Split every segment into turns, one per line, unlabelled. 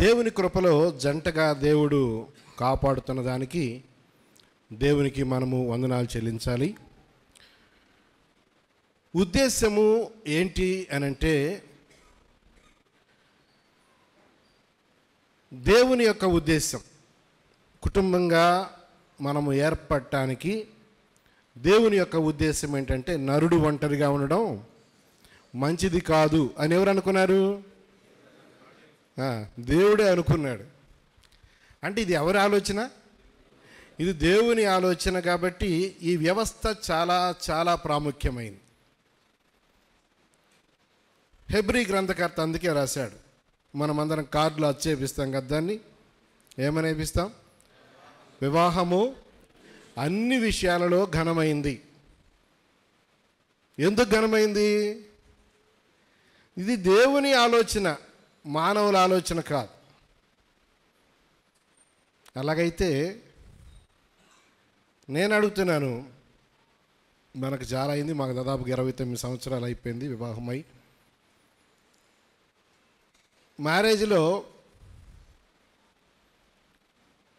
దేవుని కృపలో జంటగా దేవుడు కాపాడుతున్న దానికి దేవునికి మనము వందనాలు చెల్లించాలి ఉద్దేశము ఏంటి అని అంటే దేవుని యొక్క ఉద్దేశం కుటుంబంగా మనము ఏర్పడటానికి దేవుని యొక్క ఉద్దేశం ఏంటంటే నరుడు ఒంటరిగా ఉండడం మంచిది కాదు అని ఎవరు అనుకున్నారు దేవుడే అనుకున్నాడు అంటే ఇది ఎవరి ఆలోచన ఇది దేవుని ఆలోచన కాబట్టి ఈ వ్యవస్థ చాలా చాలా ప్రాముఖ్యమైంది హెబ్రి గ్రంథకర్త అందుకే రాశాడు మనమందరం కార్డులు అచ్చేపిస్తాం కదా దాన్ని ఏమనేపిస్తాం వివాహము అన్ని విషయాలలో ఘనమైంది ఎందుకు ఘనమైంది ఇది దేవుని ఆలోచన మానవుల ఆలోచన కాదు అలాగైతే నేను అడుగుతున్నాను మనకు అయింది మాకు దాదాపు ఇరవై తొమ్మిది సంవత్సరాలు అయిపోయింది వివాహమై మ్యారేజ్లో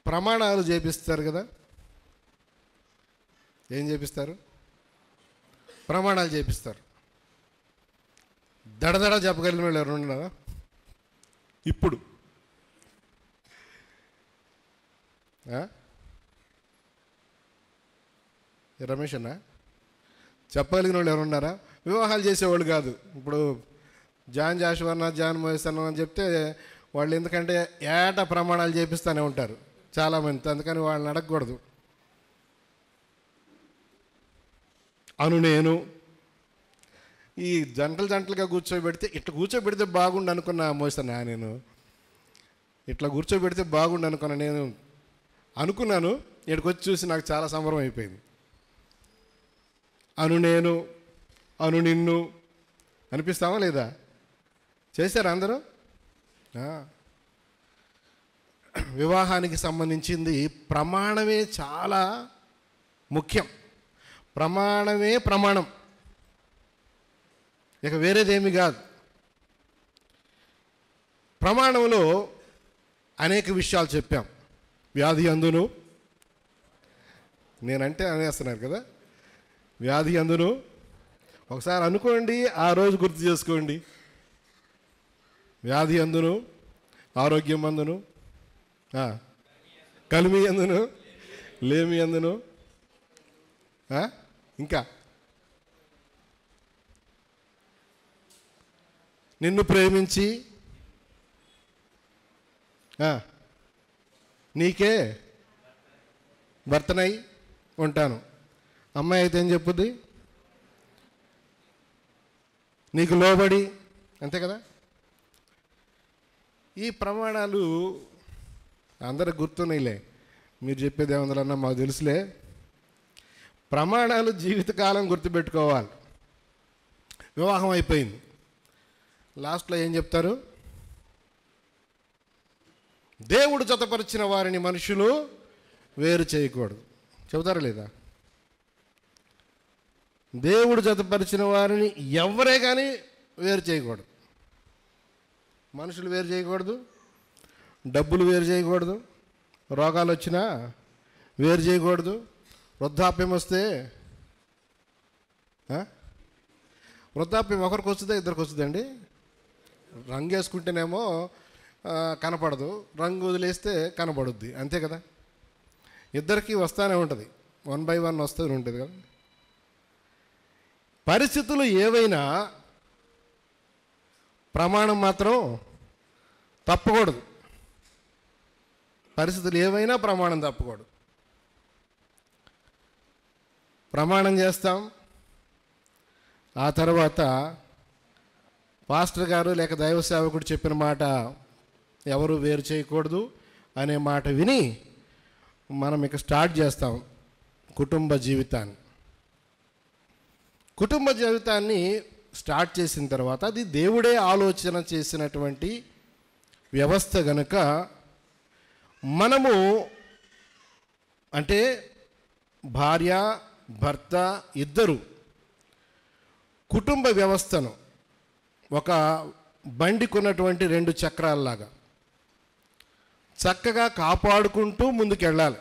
ప్రమాణాలు చేపిస్తారు కదా ఏం చేపిస్తారు ప్రమాణాలు చేపిస్తారు దడదడ చెప్పగలిగిన వాళ్ళు ఎవరు ఉన్నారా ఇప్పుడు రమేష్ అన్న చెప్పగలిగిన వాళ్ళు ఎవరున్నారా వివాహాలు చేసేవాళ్ళు కాదు ఇప్పుడు జాన్ జాషువర్ణ జాన్ మోహిస్తాను అని చెప్తే వాళ్ళు ఎందుకంటే ఏటా ప్రమాణాలు చేపిస్తూనే ఉంటారు చాలామంది అందుకని వాళ్ళని అడగకూడదు అను నేను ఈ జంటలు జంటలుగా కూర్చోబెడితే ఇట్లా కూర్చోబెడితే బాగుండు అనుకున్నా మోసనా నేను ఇట్లా కూర్చోబెడితే బాగుండు అనుకున్నా నేను అనుకున్నాను ఇక్కడికి వచ్చి చూసి నాకు చాలా సంబరం అయిపోయింది అను నేను అను నిన్ను అనిపిస్తావా లేదా చేశారు అందరూ వివాహానికి సంబంధించింది ప్రమాణమే చాలా ముఖ్యం ప్రమాణమే ప్రమాణం ఇక వేరేదేమి కాదు ప్రమాణంలో అనేక విషయాలు చెప్పాం వ్యాధి అందును నేనంటే అనేస్తున్నారు కదా వ్యాధి అందును ఒకసారి అనుకోండి ఆ రోజు గుర్తు చేసుకోండి వ్యాధి అందును ఆరోగ్యం అందును కలిమి అందును లేమి అందును ఇంకా నిన్ను ప్రేమించి నీకే భర్తనై ఉంటాను అమ్మాయి అయితే ఏం చెప్పుద్ది నీకు లోబడి అంతే కదా ఈ ప్రమాణాలు అందరికి గుర్తున్నాయిలే మీరు చెప్పేది ఏమందరన్నా మాకు తెలుసులే ప్రమాణాలు జీవితకాలం గుర్తుపెట్టుకోవాలి వివాహం అయిపోయింది లాస్ట్లో ఏం చెప్తారు దేవుడు జతపరిచిన వారిని మనుషులు వేరు చేయకూడదు చెబుతారా లేదా దేవుడు జతపరిచిన వారిని ఎవరే కానీ వేరు చేయకూడదు మనుషులు వేరు చేయకూడదు డబ్బులు వేరు చేయకూడదు రోగాలు వచ్చినా వేరు చేయకూడదు వృద్ధాప్యం వస్తే వృద్ధాప్యం ఒకరికి వస్తుందా ఇద్దరికి వస్తుందండి రంగు వేసుకుంటేనేమో కనపడదు రంగు వదిలేస్తే కనపడుద్ది అంతే కదా ఇద్దరికీ వస్తూనే ఉంటుంది వన్ బై వన్ వస్తూ ఉంటుంది కదా పరిస్థితులు ఏవైనా ప్రమాణం మాత్రం తప్పకూడదు పరిస్థితులు ఏవైనా ప్రమాణం తప్పకూడదు ప్రమాణం చేస్తాం ఆ తర్వాత పాస్టర్ గారు లేక దైవ సేవకుడు చెప్పిన మాట ఎవరు వేరు చేయకూడదు అనే మాట విని మనం ఇక స్టార్ట్ చేస్తాం కుటుంబ జీవితాన్ని కుటుంబ జీవితాన్ని స్టార్ట్ చేసిన తర్వాత అది దేవుడే ఆలోచన చేసినటువంటి వ్యవస్థ గనుక మనము అంటే భార్య భర్త ఇద్దరు కుటుంబ వ్యవస్థను ఒక బండికున్నటువంటి రెండు చక్రాలలాగా చక్కగా కాపాడుకుంటూ ముందుకెళ్ళాలి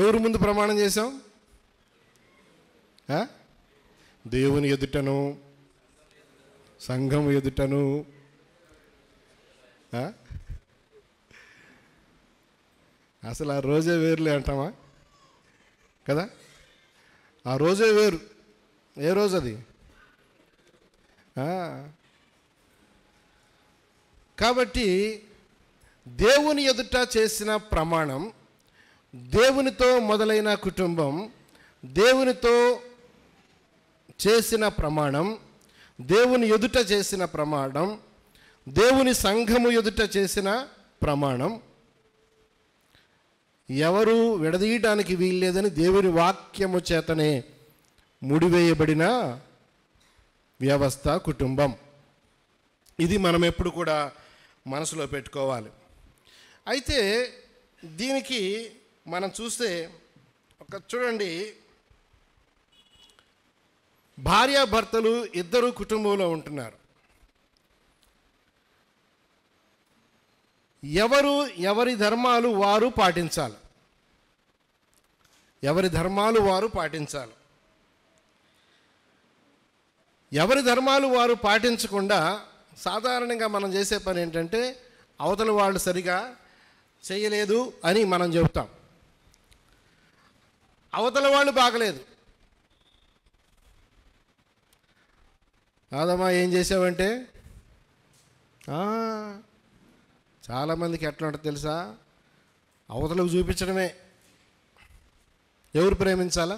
ఎవరు ముందు ప్రమాణం చేశాం దేవుని ఎదుటను సంఘం ఎదుటను అసలు ఆ రోజే వేరులే అంటామా కదా ఆ రోజే వేరు ఏ రోజు అది కాబట్టి దేవుని ఎదుట చేసిన ప్రమాణం దేవునితో మొదలైన కుటుంబం దేవునితో చేసిన ప్రమాణం దేవుని ఎదుట చేసిన ప్రమాణం దేవుని సంఘము ఎదుట చేసిన ప్రమాణం ఎవరు విడదీయడానికి వీల్లేదని దేవుని వాక్యము చేతనే ముడివేయబడిన వ్యవస్థ కుటుంబం ఇది మనం ఎప్పుడు కూడా మనసులో పెట్టుకోవాలి అయితే దీనికి మనం చూస్తే ఒక చూడండి భార్యాభర్తలు ఇద్దరు కుటుంబంలో ఉంటున్నారు ఎవరు ఎవరి ధర్మాలు వారు పాటించాలి ఎవరి ధర్మాలు వారు పాటించాలి ఎవరి ధర్మాలు వారు పాటించకుండా సాధారణంగా మనం చేసే పని ఏంటంటే అవతల వాళ్ళు సరిగా చేయలేదు అని మనం చెబుతాం అవతల వాళ్ళు బాగలేదు కాదమ్మా ఏం చేసావంటే చాలామందికి ఎట్లా ఉంటుంది తెలుసా అవతలకు చూపించడమే ఎవరు ప్రేమించాలా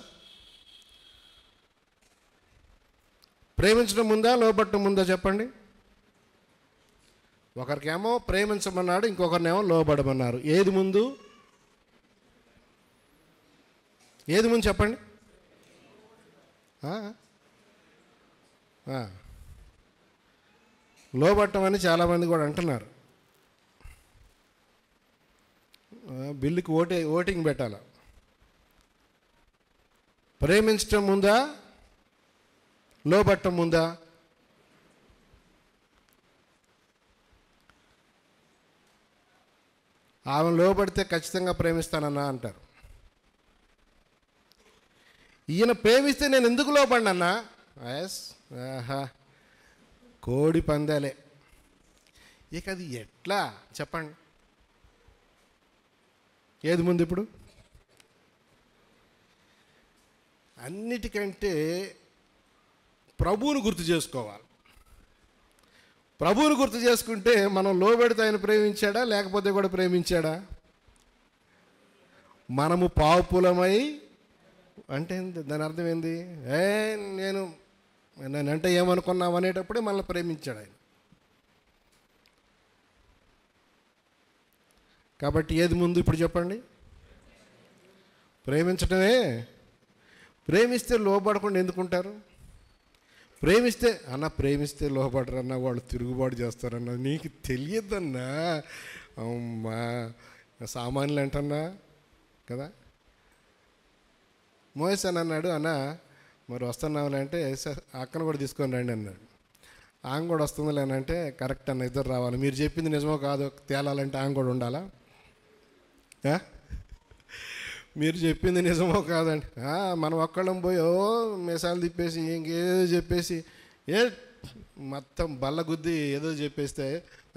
ప్రేమించడం ముందా లోబట్టడం ముందా చెప్పండి ఒకరికేమో ప్రేమించమన్నాడు ఇంకొకరినేమో లోబడమన్నారు ఏది ముందు ఏది ముందు చెప్పండి లోబట్టం అని చాలామంది కూడా అంటున్నారు బిల్లుకి ఓటే ఓటింగ్ పెట్టాల ప్రేమించడం ముందా బట్టం ఉందా ఆమె లోబడితే ఖచ్చితంగా ప్రేమిస్తానన్నా అంటారు ఈయన ప్రేమిస్తే నేను ఎందుకు లోపడినన్నా ఎస్ ఆహా కోడి పందాలే ఇక అది ఎట్లా చెప్పండి ఏది ముందు ఇప్పుడు అన్నిటికంటే ప్రభువును గుర్తు చేసుకోవాలి ప్రభువును గుర్తు చేసుకుంటే మనం లోబెడితే ఆయన ప్రేమించాడా లేకపోతే కూడా ప్రేమించాడా మనము పాపులమై అంటే దాని అర్థం ఏంది ఏ నేను నేను అంటే ఏమనుకున్నావు అనేటప్పుడే మనల్ని ప్రేమించాడు ఆయన కాబట్టి ఏది ముందు ఇప్పుడు చెప్పండి ప్రేమించడమే ప్రేమిస్తే లోబడకుండా ఎందుకుంటారు ప్రేమిస్తే అన్న ప్రేమిస్తే లోపడరన్న వాళ్ళు తిరుగుబాటు చేస్తారన్న నీకు తెలియదన్నా అమ్మా సామాన్యులు అంటన్నా కదా మోయస్ అని అన్నాడు అన్న మరి వస్తున్నామని అంటే అక్కను కూడా తీసుకొని రండి అన్నాడు ఆమె కూడా వస్తుందిలే అని అంటే కరెక్ట్ అన్న ఇద్దరు రావాలి మీరు చెప్పింది నిజమో కాదు తేలాలంటే ఆమె కూడా ఉండాలా మీరు చెప్పింది నిజమో కాదండి మనం ఒక్కళ్ళం పోయో మిసాలు తిప్పేసి ఇంకేదో చెప్పేసి ఏ మొత్తం బల్లగుద్ది ఏదో చెప్పేస్తే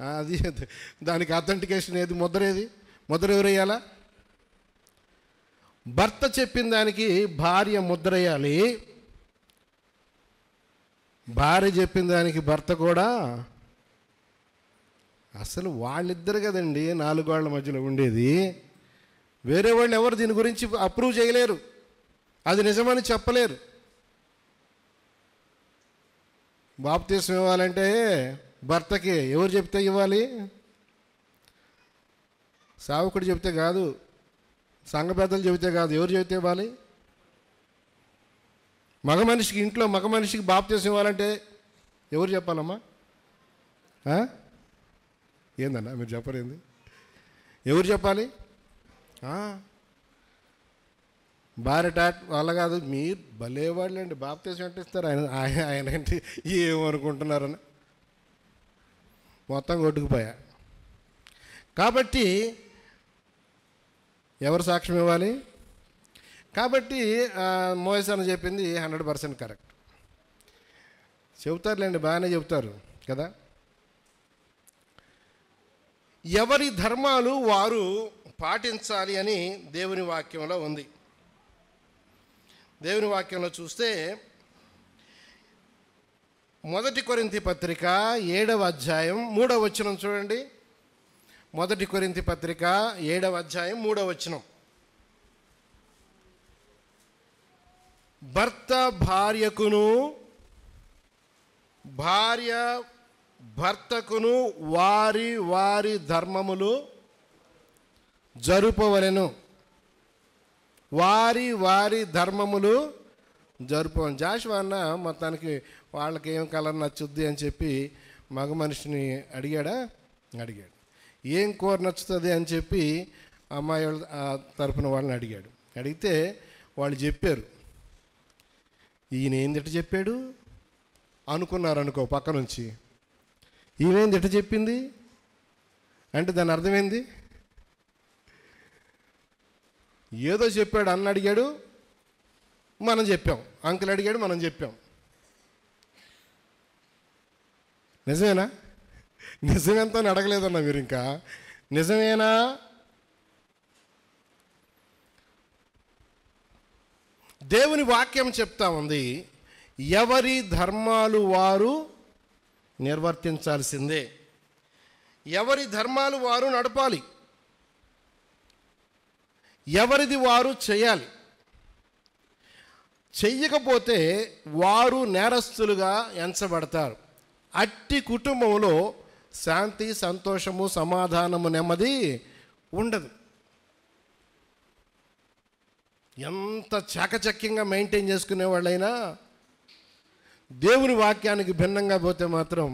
అది దానికి అథెంటికేషన్ ఏది ముద్ర ఏది ముద్ర ఎవరేయాలా భర్త చెప్పిన దానికి భార్య ముద్రేయాలి భార్య చెప్పిన దానికి భర్త కూడా అసలు వాళ్ళిద్దరు కదండి వాళ్ళ మధ్యలో ఉండేది వేరే వాళ్ళు ఎవరు దీని గురించి అప్రూవ్ చేయలేరు అది నిజమని చెప్పలేరు బాప్తీసం ఇవ్వాలంటే భర్తకి ఎవరు చెప్తే ఇవ్వాలి సావకుడు చెబితే కాదు సంఘ పెద్దలు చెబితే కాదు ఎవరు చెబితే ఇవ్వాలి మగ మనిషికి ఇంట్లో మగ మనిషికి బాప్తీసం ఇవ్వాలంటే ఎవరు చెప్పాలమ్మా ఏందన్నా మీరు చెప్పరేంది ఎవరు చెప్పాలి భారటాట్ వాళ్ళ కాదు మీరు భలేవాళ్ళు అండి బాప్తీసం అంటే ఇస్తారు ఆయన ఆయన ఏంటి ఏమనుకుంటున్నారని మొత్తం కొట్టుకుపోయా కాబట్టి ఎవరు సాక్ష్యం ఇవ్వాలి కాబట్టి మోయస్ అని చెప్పింది హండ్రెడ్ పర్సెంట్ కరెక్ట్ చెబుతారులేండి బాగానే చెబుతారు కదా ఎవరి ధర్మాలు వారు పాటించాలి అని దేవుని వాక్యంలో ఉంది దేవుని వాక్యంలో చూస్తే మొదటి కొరింతి పత్రిక ఏడవ అధ్యాయం మూడవ వచనం చూడండి మొదటి కొరింతి పత్రిక ఏడవ అధ్యాయం మూడవ వచనం భర్త భార్యకును భార్య భర్తకును వారి వారి ధర్మములు జరుపవలను వారి వారి ధర్మములు జరుపవలను జాషువా అన్న మొత్తానికి వాళ్ళకి ఏం కలర్ నచ్చుద్ది అని చెప్పి మగ మనిషిని అడిగాడా అడిగాడు ఏం కూర నచ్చుతుంది అని చెప్పి అమ్మాయి తరపున వాళ్ళని అడిగాడు అడిగితే వాళ్ళు చెప్పారు ఈయన ఏందిట చెప్పాడు అనుకున్నారు అనుకో పక్క నుంచి ఈమెం తిట్ట చెప్పింది అంటే దాని అర్థమైంది ఏదో చెప్పాడు అన్న అడిగాడు మనం చెప్పాం అంకుల్ అడిగాడు మనం చెప్పాం నిజమేనా నిజమెంతో అడగలేదన్న మీరు ఇంకా నిజమేనా దేవుని వాక్యం చెప్తా ఉంది ఎవరి ధర్మాలు వారు నిర్వర్తించాల్సిందే ఎవరి ధర్మాలు వారు నడపాలి ఎవరిది వారు చేయాలి చెయ్యకపోతే వారు నేరస్తులుగా ఎంచబడతారు అట్టి కుటుంబంలో శాంతి సంతోషము సమాధానము నెమ్మది ఉండదు ఎంత చాకచక్యంగా మెయింటైన్ చేసుకునే వాళ్ళైనా దేవుని వాక్యానికి భిన్నంగా పోతే మాత్రం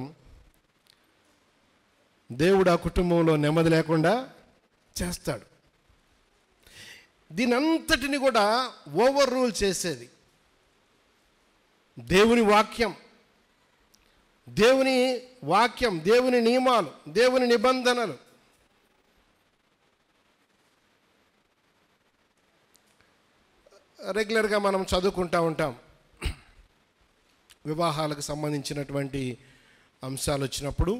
దేవుడు ఆ కుటుంబంలో నెమ్మది లేకుండా చేస్తాడు దీని అంతటిని కూడా ఓవర్ రూల్ చేసేది దేవుని వాక్యం దేవుని వాక్యం దేవుని నియమాలు దేవుని నిబంధనలు రెగ్యులర్గా మనం చదువుకుంటూ ఉంటాం వివాహాలకు సంబంధించినటువంటి అంశాలు వచ్చినప్పుడు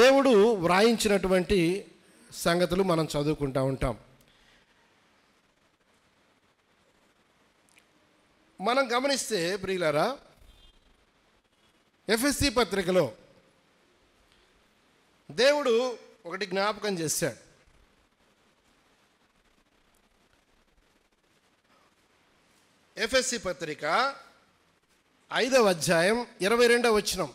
దేవుడు వ్రాయించినటువంటి సంగతులు మనం చదువుకుంటూ ఉంటాం మనం గమనిస్తే ప్రియులారా ఎఫ్ఎస్సి పత్రికలో దేవుడు ఒకటి జ్ఞాపకం చేశాడు ఎఫ్ఎస్సి పత్రిక ఐదవ అధ్యాయం ఇరవై రెండవ వచనం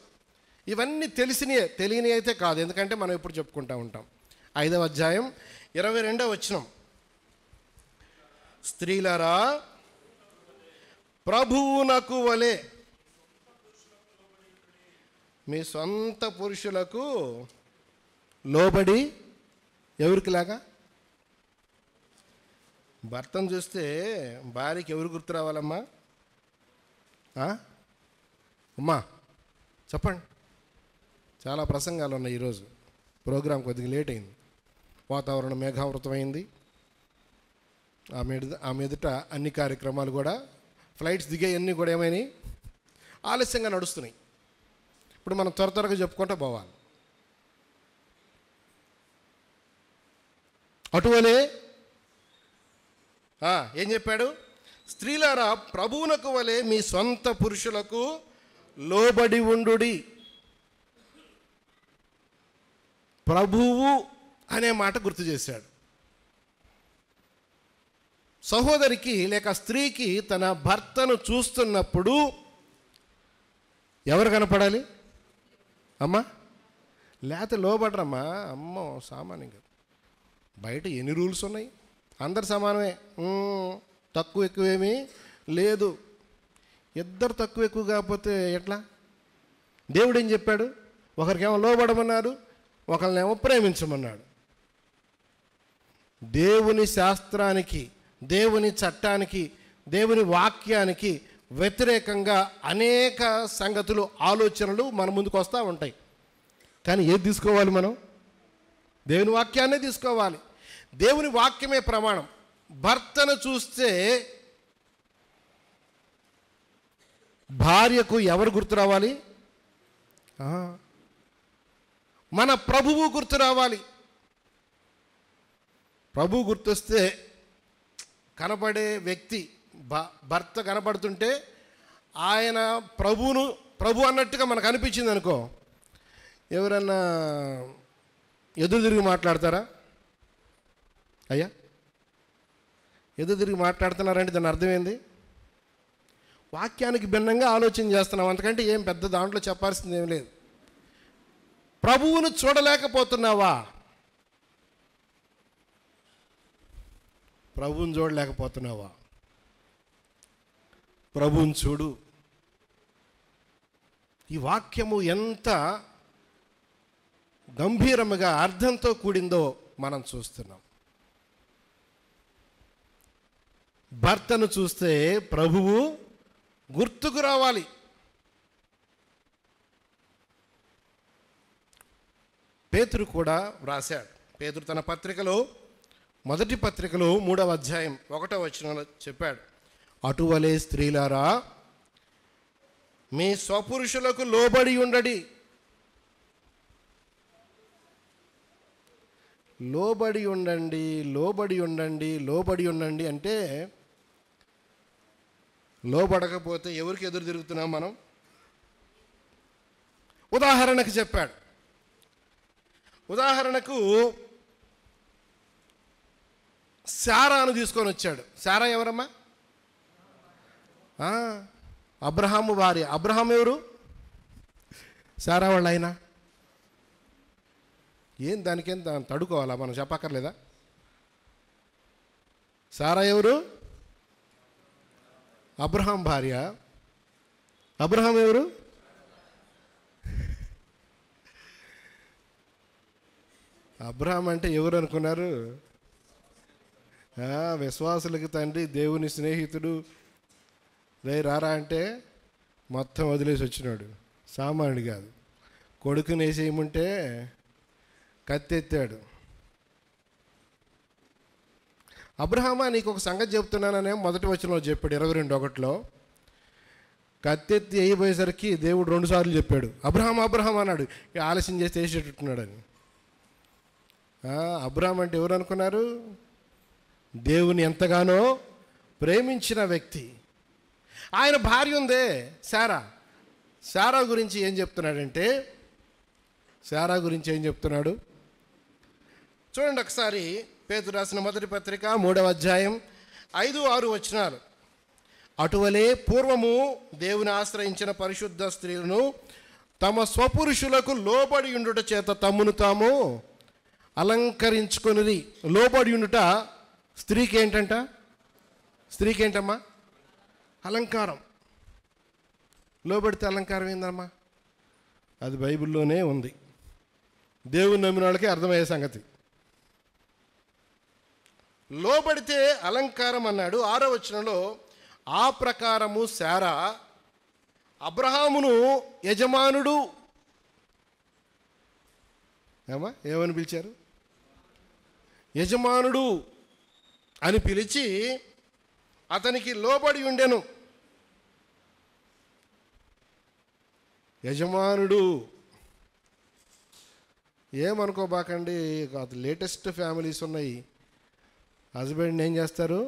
ఇవన్నీ తెలిసినవి తెలియని అయితే కాదు ఎందుకంటే మనం ఇప్పుడు చెప్పుకుంటూ ఉంటాం ఐదవ అధ్యాయం ఇరవై రెండవ వచనం స్త్రీలరా ప్రభువునకు వలె మీ సొంత పురుషులకు లోబడి ఎవరికిలాగా భర్తను చూస్తే భార్యకి ఎవరు గుర్తు రావాలమ్మా అమ్మా చెప్పండి చాలా ప్రసంగాలు ఉన్నాయి ఈరోజు ప్రోగ్రాం కొద్దిగా లేట్ అయింది వాతావరణం మేఘావృతమైంది ఆ మీద ఆ అన్ని కార్యక్రమాలు కూడా ఫ్లైట్స్ దిగేవన్నీ కూడా ఏమైనాయి ఆలస్యంగా నడుస్తున్నాయి ఇప్పుడు మనం త్వర త్వరగా చెప్పుకుంటూ పోవాలి అటువలే ఏం చెప్పాడు స్త్రీలారా ప్రభువునకు వలె మీ సొంత పురుషులకు లోబడి ఉండు ప్రభువు అనే మాట గుర్తు చేశాడు సహోదరికి లేక స్త్రీకి తన భర్తను చూస్తున్నప్పుడు ఎవరు కనపడాలి అమ్మా లేత లోబడరమ్మా అమ్మ సామాన్యంగా బయట ఎన్ని రూల్స్ ఉన్నాయి అందరు సమానమే తక్కువ ఎక్కువేమీ లేదు ఇద్దరు తక్కువ ఎక్కువ కాకపోతే ఎట్లా దేవుడు ఏం చెప్పాడు ఒకరికేమో లోబడమన్నాడు ఒకరినేమో ప్రేమించమన్నాడు దేవుని శాస్త్రానికి దేవుని చట్టానికి దేవుని వాక్యానికి వ్యతిరేకంగా అనేక సంగతులు ఆలోచనలు మన ముందుకు వస్తూ ఉంటాయి కానీ ఏది తీసుకోవాలి మనం దేవుని వాక్యాన్నే తీసుకోవాలి దేవుని వాక్యమే ప్రమాణం భర్తను చూస్తే భార్యకు ఎవరు గుర్తు రావాలి మన ప్రభువు గుర్తు రావాలి ప్రభు గుర్తొస్తే కనపడే వ్యక్తి భర్త కనపడుతుంటే ఆయన ప్రభువును ప్రభు అన్నట్టుగా మనకు అనిపించింది అనుకో ఎవరన్నా ఎదురు తిరిగి మాట్లాడతారా అయ్యా ఎదురు తిరిగి మాట్లాడుతున్నారంటే దాని అర్థం ఏంది వాక్యానికి భిన్నంగా ఆలోచన చేస్తున్నాం అంతకంటే ఏం పెద్ద దాంట్లో చెప్పాల్సింది ఏం లేదు ప్రభువును చూడలేకపోతున్నావా ప్రభువుని చూడలేకపోతున్నావా ప్రభువుని చూడు ఈ వాక్యము ఎంత గంభీరముగా అర్థంతో కూడిందో మనం చూస్తున్నాం భర్తను చూస్తే ప్రభువు గుర్తుకు రావాలి పేతురు కూడా వ్రాశాడు పేతురు తన పత్రికలో మొదటి పత్రికలో మూడవ అధ్యాయం ఒకటో వచ్చిన చెప్పాడు అటువలే స్త్రీలారా మీ స్వపురుషులకు లోబడి ఉండడి లోబడి ఉండండి లోబడి ఉండండి లోబడి ఉండండి అంటే లోబడకపోతే ఎవరికి ఎదురు తిరుగుతున్నాం మనం ఉదాహరణకు చెప్పాడు ఉదాహరణకు శారాను తీసుకొని వచ్చాడు శారా ఎవరమ్మా అబ్రహాము భార్య అబ్రహాం ఎవరు శారా వాళ్ళు ఆయన ఏం దానికేం దాన్ని తడుకోవాలా మనం చెప్పక్కర్లేదా సారా ఎవరు అబ్రహాం భార్య అబ్రహాం ఎవరు అబ్రహాం అంటే ఎవరు అనుకున్నారు విశ్వాసులకి తండ్రి దేవుని స్నేహితుడు రే రారా అంటే మొత్తం వదిలేసి వచ్చినాడు సామాన్యుడు కాదు కొడుకుని వేసేయమంటే కత్తెత్తాడు అబ్రహామా నీకు ఒక సంగతి చెప్తున్నాననే మొదటి వచనంలో చెప్పాడు ఇరవై రెండు ఒకటిలో కత్తెత్తి అయిపోయేసరికి దేవుడు రెండుసార్లు చెప్పాడు అబ్రహాం అబ్రహాం అన్నాడు ఆలస్యం చేసి వేసేటట్టున్నాడని అబ్రహాం అంటే ఎవరు అనుకున్నారు దేవుని ఎంతగానో ప్రేమించిన వ్యక్తి ఆయన భార్య ఉందే శారా శారా గురించి ఏం చెప్తున్నాడంటే శారా గురించి ఏం చెప్తున్నాడు చూడండి ఒకసారి పేతు రాసిన మొదటి పత్రిక మూడవ అధ్యాయం ఐదు ఆరు వచ్చినారు అటువలే పూర్వము దేవుని ఆశ్రయించిన పరిశుద్ధ స్త్రీలను తమ స్వపురుషులకు లోబడి ఉండుట చేత తమ్మును తాము అలంకరించుకుని లోబడి ఉండుట స్త్రీకి ఏంటంట స్త్రీకి ఏంటమ్మా అలంకారం లోబడితే అలంకారం ఏందమ్మా అది బైబిల్లోనే ఉంది దేవుని నమ్మిన వాళ్ళకి అర్థమయ్యే సంగతి లోబడితే అలంకారం అన్నాడు ఆరో వచనంలో ఆ ప్రకారము శారా అబ్రహామును యజమానుడు ఏమా ఏమని పిలిచారు యజమానుడు అని పిలిచి అతనికి లోబడి ఉండెను యజమానుడు ఏమనుకోబాకండి లేటెస్ట్ ఫ్యామిలీస్ ఉన్నాయి హస్బెండ్ ఏం చేస్తారు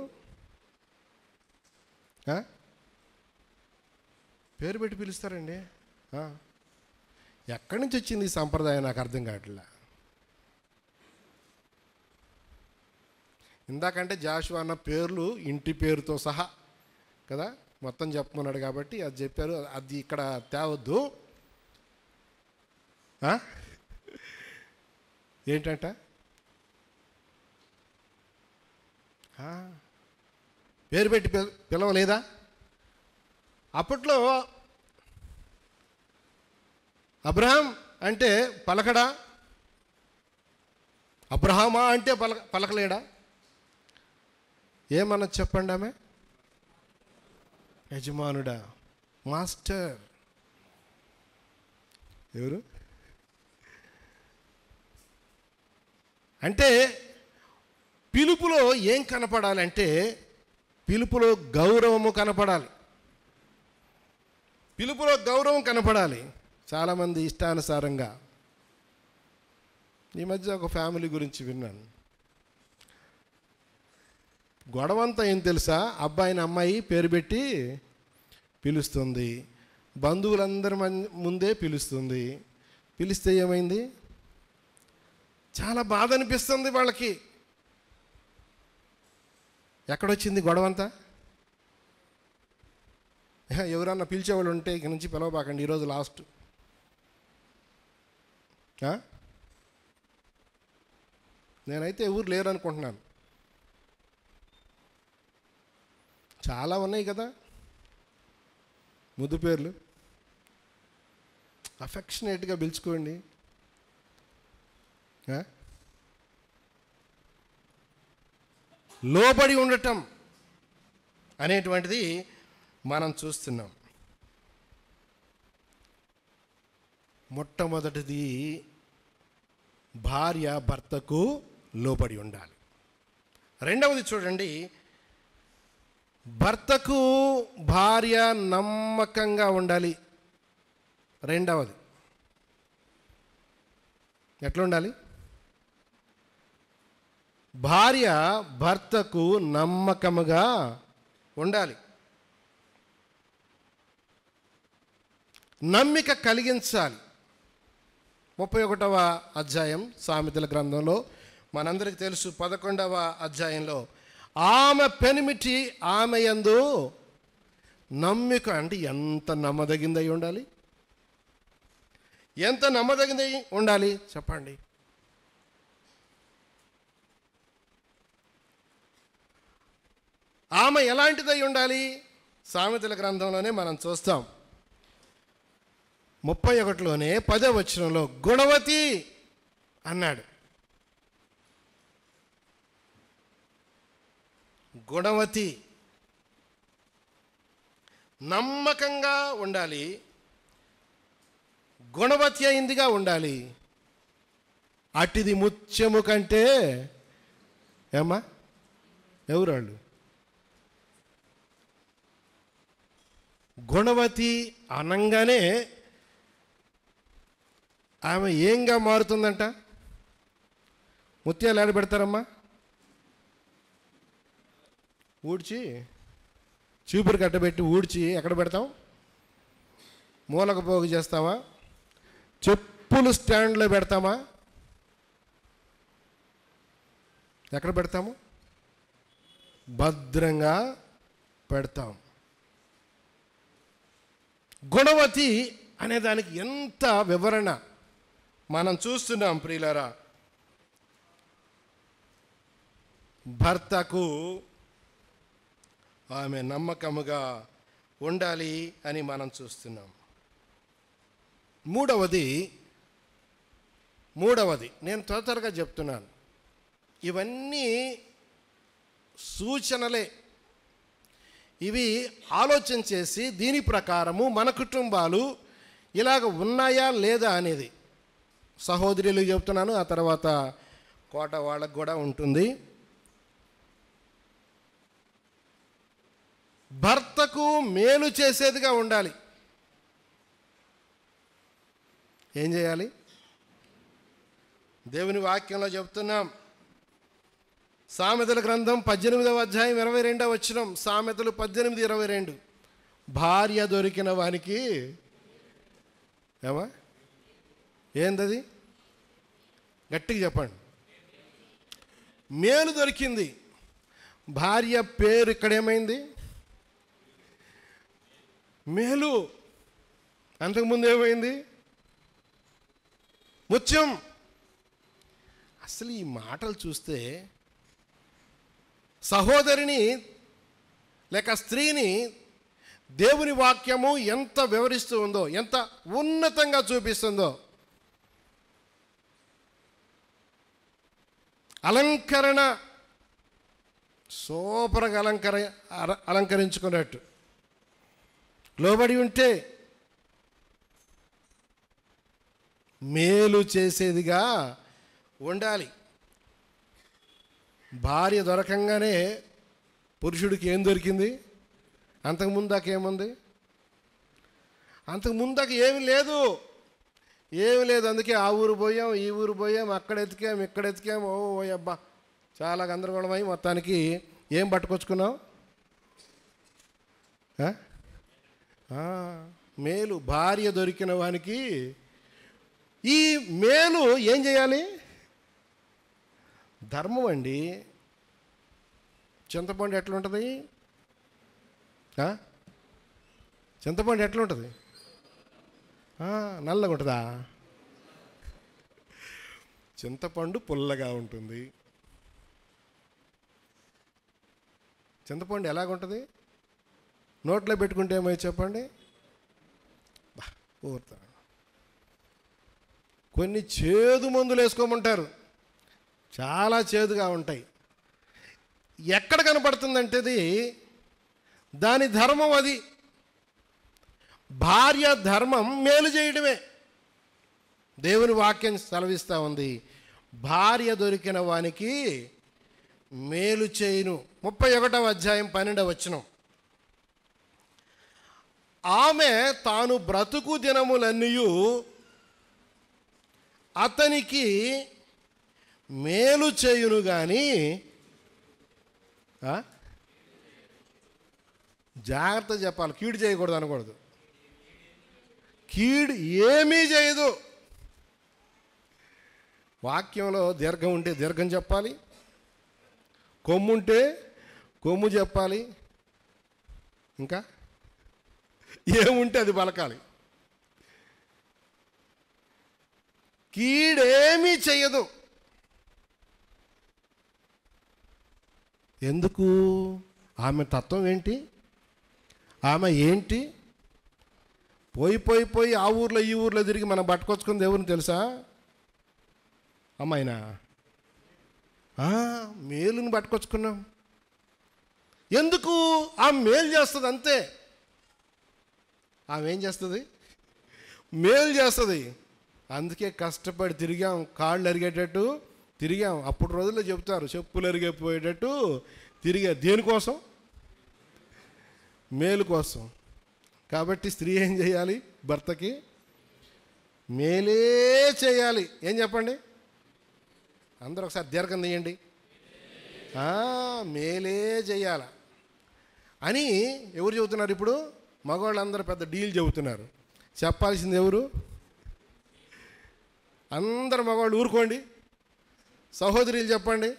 పేరు పెట్టి పిలుస్తారండి ఎక్కడి నుంచి వచ్చింది ఈ సంప్రదాయం నాకు అర్థం కావట్లే ఇందాకంటే జాషువా అన్న పేర్లు ఇంటి పేరుతో సహా కదా మొత్తం చెప్పుకున్నాడు కాబట్టి అది చెప్పారు అది ఇక్కడ తేవద్దు ఏంటంట పేరు పెట్టి పిలవలేదా అప్పట్లో అబ్రహాం అంటే పలకడా అబ్రహామా అంటే పలక పలకలేడా ఏమన్నా చెప్పండి ఆమె యజమానుడా మాస్టర్ ఎవరు అంటే పిలుపులో ఏం కనపడాలంటే పిలుపులో గౌరవము కనపడాలి పిలుపులో గౌరవం కనపడాలి చాలామంది ఇష్టానుసారంగా ఈ మధ్య ఒక ఫ్యామిలీ గురించి విన్నాను గొడవ అంతా ఏం తెలుసా అబ్బాయిని అమ్మాయి పేరు పెట్టి పిలుస్తుంది బంధువులందరి ముందే పిలుస్తుంది పిలిస్తే ఏమైంది చాలా బాధ అనిపిస్తుంది వాళ్ళకి ఎక్కడొచ్చింది గొడవంతా ఎవరన్నా పిలిచేవాళ్ళు ఉంటే ఇక నుంచి పిలవబాకండి ఈరోజు లాస్ట్ నేనైతే ఎవరు లేరు అనుకుంటున్నాను చాలా ఉన్నాయి కదా ముద్దు పేర్లు అఫెక్షనేట్గా పిలుచుకోండి లోబడి ఉండటం అనేటువంటిది మనం చూస్తున్నాం మొట్టమొదటిది భార్య భర్తకు లోబడి ఉండాలి రెండవది చూడండి భర్తకు భార్య నమ్మకంగా ఉండాలి రెండవది ఎట్లా ఉండాలి భార్య భర్తకు నమ్మకముగా ఉండాలి నమ్మిక కలిగించాలి ముప్పై ఒకటవ అధ్యాయం సామెతల గ్రంథంలో మనందరికీ తెలుసు పదకొండవ అధ్యాయంలో ఆమె పెనిమిటి ఆమె ఎందు నమ్మిక అంటే ఎంత నమ్మదగింది అయి ఉండాలి ఎంత నమ్మదగింది ఉండాలి చెప్పండి ఆమె ఎలాంటిదై ఉండాలి సామెతల గ్రంథంలోనే మనం చూస్తాం ముప్పై ఒకటిలోనే పదవచనంలో గుణవతి అన్నాడు గుణవతి నమ్మకంగా ఉండాలి గుణవతి అయిందిగా ఉండాలి అటిది ముత్యము కంటే ఏమ్మా ఎవరాళ్ళు గుణవతి అనంగానే ఆమె ఏంగా మారుతుందంట ముత్యాలు ఆడబెడతారమ్మా ఊడ్చి చూపురు కట్టబెట్టి ఊడ్చి ఎక్కడ పెడతాం మూలక పోగు చేస్తావా చెప్పులు స్టాండ్లో పెడతామా ఎక్కడ పెడతాము భద్రంగా పెడతాం గుణవతి అనే దానికి ఎంత వివరణ మనం చూస్తున్నాం ప్రియులరా భర్తకు ఆమె నమ్మకముగా ఉండాలి అని మనం చూస్తున్నాం మూడవది మూడవది నేను త్వర త్వరగా చెప్తున్నాను ఇవన్నీ సూచనలే ఇవి ఆలోచన చేసి దీని ప్రకారము మన కుటుంబాలు ఇలాగ ఉన్నాయా లేదా అనేది సహోదరులు చెప్తున్నాను ఆ తర్వాత కోట వాళ్ళకు కూడా ఉంటుంది భర్తకు మేలు చేసేదిగా ఉండాలి ఏం చేయాలి దేవుని వాక్యంలో చెప్తున్నాం సామెతల గ్రంథం పద్దెనిమిదవ అధ్యాయం ఇరవై రెండవ వచ్చినం సామెతలు పద్దెనిమిది ఇరవై రెండు భార్య దొరికిన వానికి ఏమా ఏందది గట్టిగా చెప్పండి మేలు దొరికింది భార్య పేరు ఇక్కడేమైంది మేలు అంతకుముందు ఏమైంది ముత్యం అసలు ఈ మాటలు చూస్తే సహోదరిని లేక స్త్రీని దేవుని వాక్యము ఎంత వివరిస్తూ ఉందో ఎంత ఉన్నతంగా చూపిస్తుందో అలంకరణ సూపర్గా అలంకర అలంకరించుకున్నట్టు లోబడి ఉంటే మేలు చేసేదిగా ఉండాలి భార్య దొరకంగానే పురుషుడికి ఏం దొరికింది అంతకుముందు దాకా ఏముంది అంతకుముందు దాకా ఏమి లేదు ఏమి లేదు అందుకే ఆ ఊరు పోయాం ఈ ఊరు పోయాం అక్కడ ఎత్తికాం ఇక్కడ ఎతికాం ఓ అబ్బా చాలా గందరగోళమై మొత్తానికి ఏం పట్టుకొచ్చుకున్నాం మేలు భార్య దొరికిన వానికి ఈ మేలు ఏం చేయాలి ధర్మం అండి చింతపండు ఎట్లుంటుంది చింతపండు ఎట్లుంటుంది నల్లగా ఉంటుందా చింతపండు పుల్లగా ఉంటుంది చింతపండు ఎలాగుంటుంది నోట్లో పెట్టుకుంటే ఏమో చెప్పండి కొన్ని చేదు మందులు వేసుకోమంటారు చాలా చేదుగా ఉంటాయి ఎక్కడ కనపడుతుందంటేది దాని ధర్మం అది భార్య ధర్మం మేలు చేయడమే దేవుని వాక్యం సెలవిస్తూ ఉంది భార్య దొరికిన వానికి మేలు చేయును ముప్పై ఒకటవ అధ్యాయం పన్నెండవ వచ్చినాం ఆమె తాను బ్రతుకు దినములన్నీ అతనికి మేలు చేయును కానీ జాగ్రత్త చెప్పాలి కీడు చేయకూడదు అనకూడదు కీడు ఏమీ చేయదు వాక్యంలో దీర్ఘం ఉంటే దీర్ఘం చెప్పాలి కొమ్ముంటే కొమ్ము చెప్పాలి ఇంకా ఏముంటే అది పలకాలి కీడేమీ చేయదు ఎందుకు ఆమె తత్వం ఏంటి ఆమె ఏంటి పోయి పోయి పోయి ఆ ఊర్లో ఈ ఊర్లో తిరిగి మనం పట్టుకొచ్చుకుంది ఎవరిని తెలుసా అమ్మాయినా మేలుని పట్టుకొచ్చుకున్నాం ఎందుకు ఆ మేలు చేస్తుంది అంతే ఆమె ఏం చేస్తుంది మేలు చేస్తుంది అందుకే కష్టపడి తిరిగాం కాళ్ళు అరిగేటట్టు తిరిగాం అప్పుడు రోజుల్లో చెప్తారు చెప్పులు అరిగిపోయేటట్టు తిరిగా దేనికోసం మేలు కోసం కాబట్టి స్త్రీ ఏం చేయాలి భర్తకి మేలే చేయాలి ఏం చెప్పండి అందరు ఒకసారి దీర్ఘం తీయండి మేలే చేయాల అని ఎవరు చెబుతున్నారు ఇప్పుడు మగవాళ్ళందరూ పెద్ద డీల్ చెబుతున్నారు చెప్పాల్సింది ఎవరు అందరు మగవాళ్ళు ఊరుకోండి సహోదరులు చెప్పండి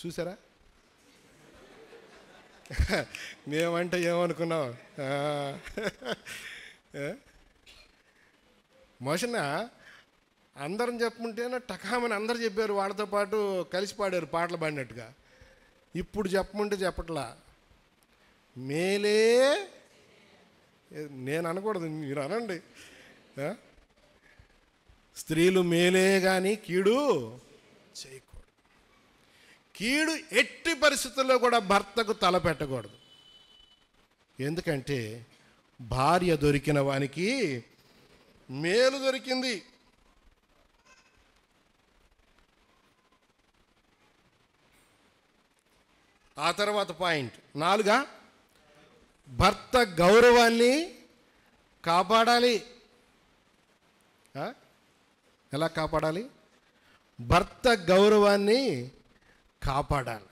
చూసారా మేమంటే ఏమనుకున్నాం మోషన అందరం చెప్పుకుంటేనే టకామని అందరు చెప్పారు వాళ్ళతో పాటు కలిసి పాడారు పాటలు పాడినట్టుగా ఇప్పుడు చెప్పమంటే చెప్పట్లా మేలే నేను అనకూడదు మీరు అనండి స్త్రీలు మేలే కానీ కీడు చేయకూడదు కీడు ఎట్టి పరిస్థితుల్లో కూడా భర్తకు తలపెట్టకూడదు ఎందుకంటే భార్య దొరికిన వానికి మేలు దొరికింది ఆ తర్వాత పాయింట్ నాలుగా భర్త గౌరవాన్ని కాపాడాలి ఎలా కాపాడాలి భర్త గౌరవాన్ని కాపాడాలి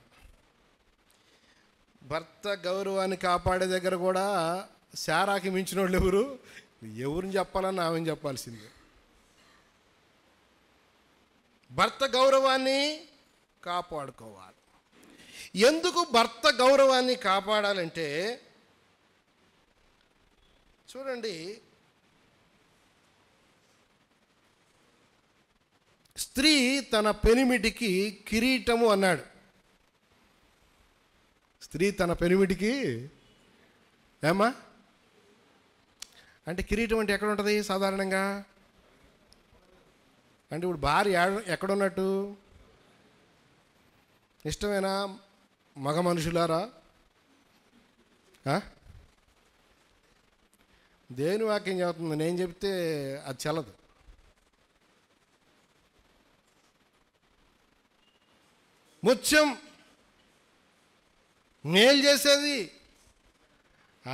భర్త గౌరవాన్ని కాపాడే దగ్గర కూడా శారాకి మించిన వాళ్ళు ఎవరు ఎవరిని చెప్పాలని ఆమె చెప్పాల్సిందే భర్త గౌరవాన్ని కాపాడుకోవాలి ఎందుకు భర్త గౌరవాన్ని కాపాడాలంటే చూడండి స్త్రీ తన పెనిమిటికి కిరీటము అన్నాడు స్త్రీ తన పెనిమిటికి ఏమా అంటే కిరీటం అంటే ఎక్కడ ఉంటుంది సాధారణంగా అంటే ఇప్పుడు భార్య ఎక్కడ ఉన్నట్టు ఇష్టమేనా మగ మనుషులారా దేని వాక్యం చెబుతుంది నేను చెప్తే అది చల్లదు ముత్యం మేలు చేసేది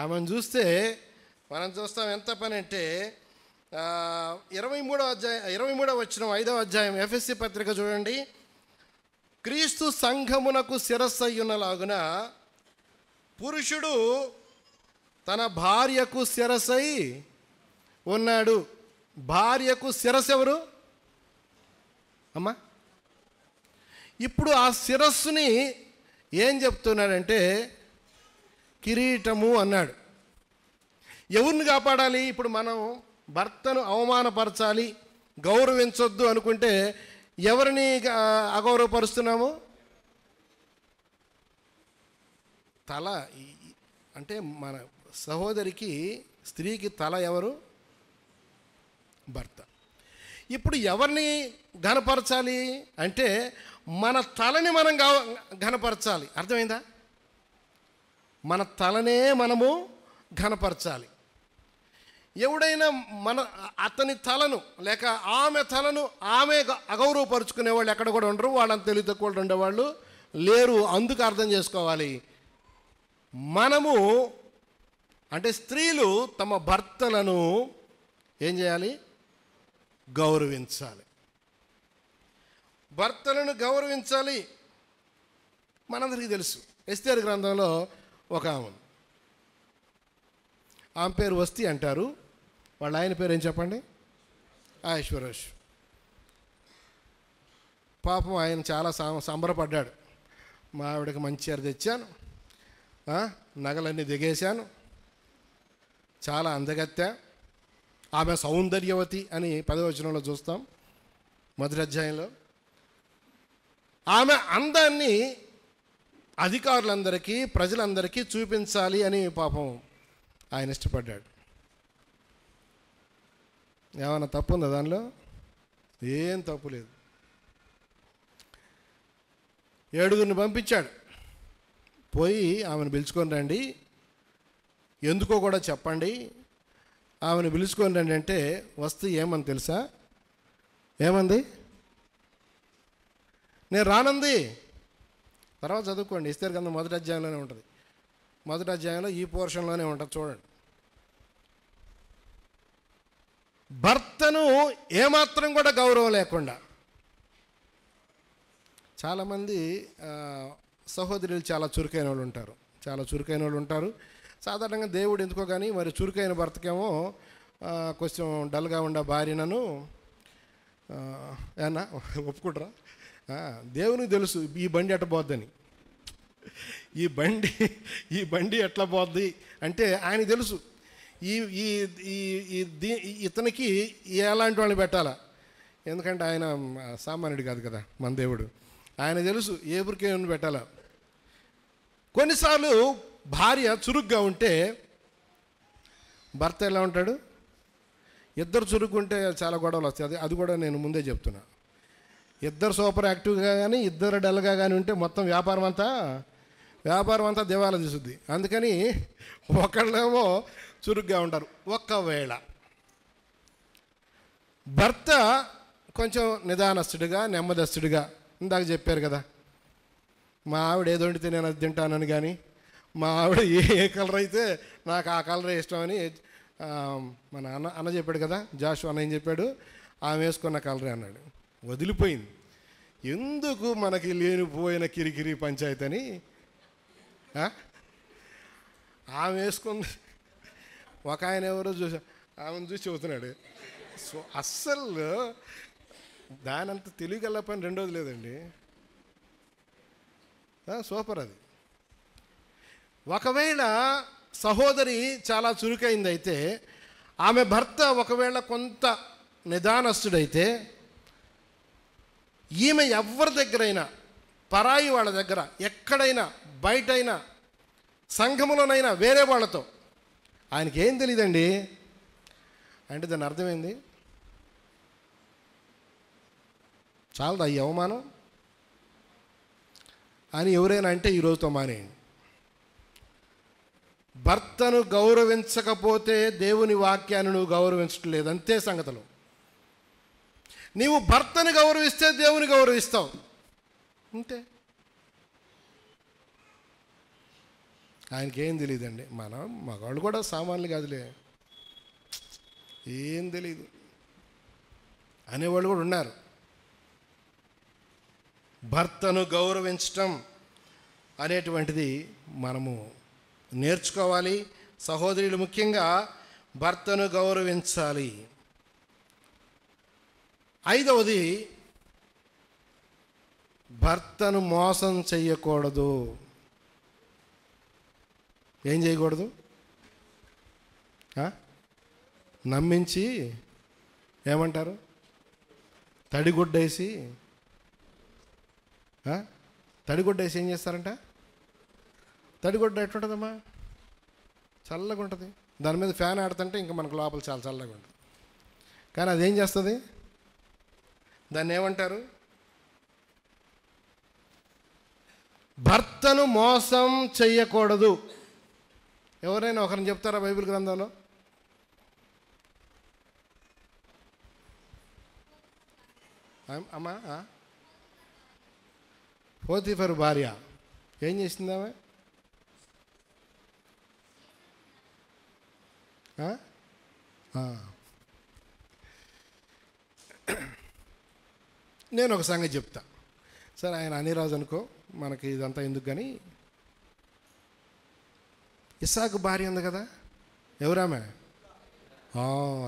ఆమెను చూస్తే మనం చూస్తాం ఎంత పని అంటే ఇరవై మూడో అధ్యాయం ఇరవై మూడో వచ్చిన ఐదవ అధ్యాయం ఎఫ్ఎస్సి పత్రిక చూడండి క్రీస్తు సంఘమునకు శిరస్సయ్యున్నలాగున పురుషుడు తన భార్యకు శిరసై ఉన్నాడు భార్యకు శిరస్సు ఎవరు అమ్మా ఇప్పుడు ఆ శిరస్సుని ఏం చెప్తున్నాడంటే కిరీటము అన్నాడు ఎవరిని కాపాడాలి ఇప్పుడు మనం భర్తను అవమానపరచాలి గౌరవించొద్దు అనుకుంటే ఎవరిని అగౌరవపరుస్తున్నాము తల అంటే మన సహోదరికి స్త్రీకి తల ఎవరు భర్త ఇప్పుడు ఎవరిని ఘనపరచాలి అంటే మన తలని మనం ఘనపరచాలి అర్థమైందా మన తలనే మనము ఘనపరచాలి ఎవడైనా మన అతని తలను లేక ఆమె తలను ఆమె అగౌరవపరుచుకునే వాళ్ళు ఎక్కడ కూడా ఉండరు వాళ్ళని తెలివి తక్కువ ఉండేవాళ్ళు లేరు అందుకు అర్థం చేసుకోవాలి మనము అంటే స్త్రీలు తమ భర్తలను ఏం చేయాలి గౌరవించాలి భర్తలను గౌరవించాలి మనందరికీ తెలుసు ఎస్టీఆర్ గ్రంథంలో ఒక ఆమె ఆమె పేరు వస్తి అంటారు వాళ్ళ ఆయన పేరు ఏం చెప్పండి ఐశ్వరేష్ పాపం ఆయన చాలా సంబరపడ్డాడు మా ఆవిడకి మంచి చీర తెచ్చాను నగలన్నీ దిగేశాను చాలా అందగత్య ఆమె సౌందర్యవతి అని పదవచనంలో చూస్తాం మధురాధ్యాయంలో అధ్యాయంలో ఆమె అందాన్ని అధికారులందరికీ ప్రజలందరికీ చూపించాలి అని పాపం ఆయన ఇష్టపడ్డాడు ఏమైనా తప్పు ఉందా దానిలో ఏం తప్పు లేదు ఏడుగురిని పంపించాడు పోయి ఆమెను పిలుచుకొని రండి ఎందుకో కూడా చెప్పండి ఆమెను పిలుచుకొని రండి అంటే వస్తే ఏమని తెలుసా ఏమంది నేను రానంది తర్వాత చదువుకోండి ఇస్తే కదా మొదటి అధ్యాయంలోనే ఉంటుంది మొదటి అధ్యాయంలో ఈ పోర్షన్లోనే ఉంటుంది చూడండి భర్తను ఏమాత్రం కూడా గౌరవం లేకుండా చాలామంది సహోదరులు చాలా చురుకైన వాళ్ళు ఉంటారు చాలా చురుకైన వాళ్ళు ఉంటారు సాధారణంగా దేవుడు ఎందుకో కానీ మరి చురుకైన భర్తకేమో కొంచెం డల్గా భార్య నన్ను ఏనా ఒప్పుకుంటారా దేవునికి తెలుసు ఈ బండి ఎట్ట పోద్దని ఈ బండి ఈ బండి ఎట్లా పోద్ది అంటే ఆయన తెలుసు ఈ ఈ ఈ ఇతనికి ఎలాంటి వాళ్ళని పెట్టాలా ఎందుకంటే ఆయన సామాన్యుడు కాదు కదా మన దేవుడు ఆయన తెలుసు ఏ ఊరికే పెట్టాలా కొన్నిసార్లు భార్య చురుగ్గా ఉంటే భర్త ఎలా ఉంటాడు ఇద్దరు ఉంటే చాలా గొడవలు వస్తాయి అది అది కూడా నేను ముందే చెప్తున్నా ఇద్దరు సూపర్ యాక్టివ్గా కానీ ఇద్దరు డల్గా కానీ ఉంటే మొత్తం వ్యాపారం అంతా వ్యాపారం అంతా దివాలా తీసుద్ది అందుకని ఒకళ్ళేమో చురుగ్గా ఉంటారు ఒక్కవేళ భర్త కొంచెం నిదానస్తుడిగా నెమ్మదస్తుడిగా ఇందాక చెప్పారు కదా మా ఆవిడ ఏదో వండితే నేను అది తింటానని కానీ మా ఆవిడ ఏ ఏ కలర్ అయితే నాకు ఆ కలరే ఇష్టం అని మన అన్న అన్న చెప్పాడు కదా జాషు అన్న ఏం చెప్పాడు ఆమె వేసుకున్న కలరే అన్నాడు వదిలిపోయింది ఎందుకు మనకి లేనిపోయిన కిరికిరి పంచాయతీ అని ఆమె వేసుకుంది ఒక ఆయన ఎవరో చూసి ఆమెను చూసి చెబుతున్నాడు సో అస్సలు దానంత తెలివిగల్ల పని రెండోది లేదండి సూపర్ అది ఒకవేళ సహోదరి చాలా చురుకైందైతే ఆమె భర్త ఒకవేళ కొంత నిదానస్తుడైతే ఈమె ఎవరి దగ్గరైనా పరాయి వాళ్ళ దగ్గర ఎక్కడైనా బయటైనా సంఘములోనైనా వేరే వాళ్ళతో ఆయనకి ఏం తెలియదండి అంటే దాని అర్థమైంది చాలదా ఈ అవమానం అని ఎవరైనా అంటే ఈరోజుతో మానేయండి భర్తను గౌరవించకపోతే దేవుని వాక్యాన్ని నువ్వు గౌరవించట్లేదు అంతే సంగతులు నీవు భర్తను గౌరవిస్తే దేవుని గౌరవిస్తావు అంతే ఆయనకేం తెలియదండి మనం మగవాళ్ళు కూడా సామాన్లు కాదులే ఏం తెలియదు అనేవాళ్ళు కూడా ఉన్నారు భర్తను గౌరవించటం అనేటువంటిది మనము నేర్చుకోవాలి సహోదరులు ముఖ్యంగా భర్తను గౌరవించాలి ఐదవది భర్తను మోసం చేయకూడదు ఏం చేయకూడదు నమ్మించి ఏమంటారు తడిగుడ్డేసి తడిగుడ్డేసి ఏం చేస్తారంట తడిగొడ్డ ఎట్టుంటుందమ్మా చల్లగా ఉంటుంది దాని మీద ఫ్యాన్ ఆడుతుంటే ఇంకా మనకు లోపల చాలా చల్లగా ఉంటుంది కానీ అదేం చేస్తుంది దాన్ని ఏమంటారు భర్తను మోసం చేయకూడదు ఎవరైనా ఒకరిని చెప్తారా బైబిల్ గ్రంథంలో అమ్మా పోతిఫర్ భార్య ఏం చేసిందామే నేను ఒక సంగతి చెప్తా సరే ఆయన అనిరాజు అనుకో మనకి ఇదంతా ఎందుకు కానీ ఇసాకు భార్య ఉంది కదా ఎవరామె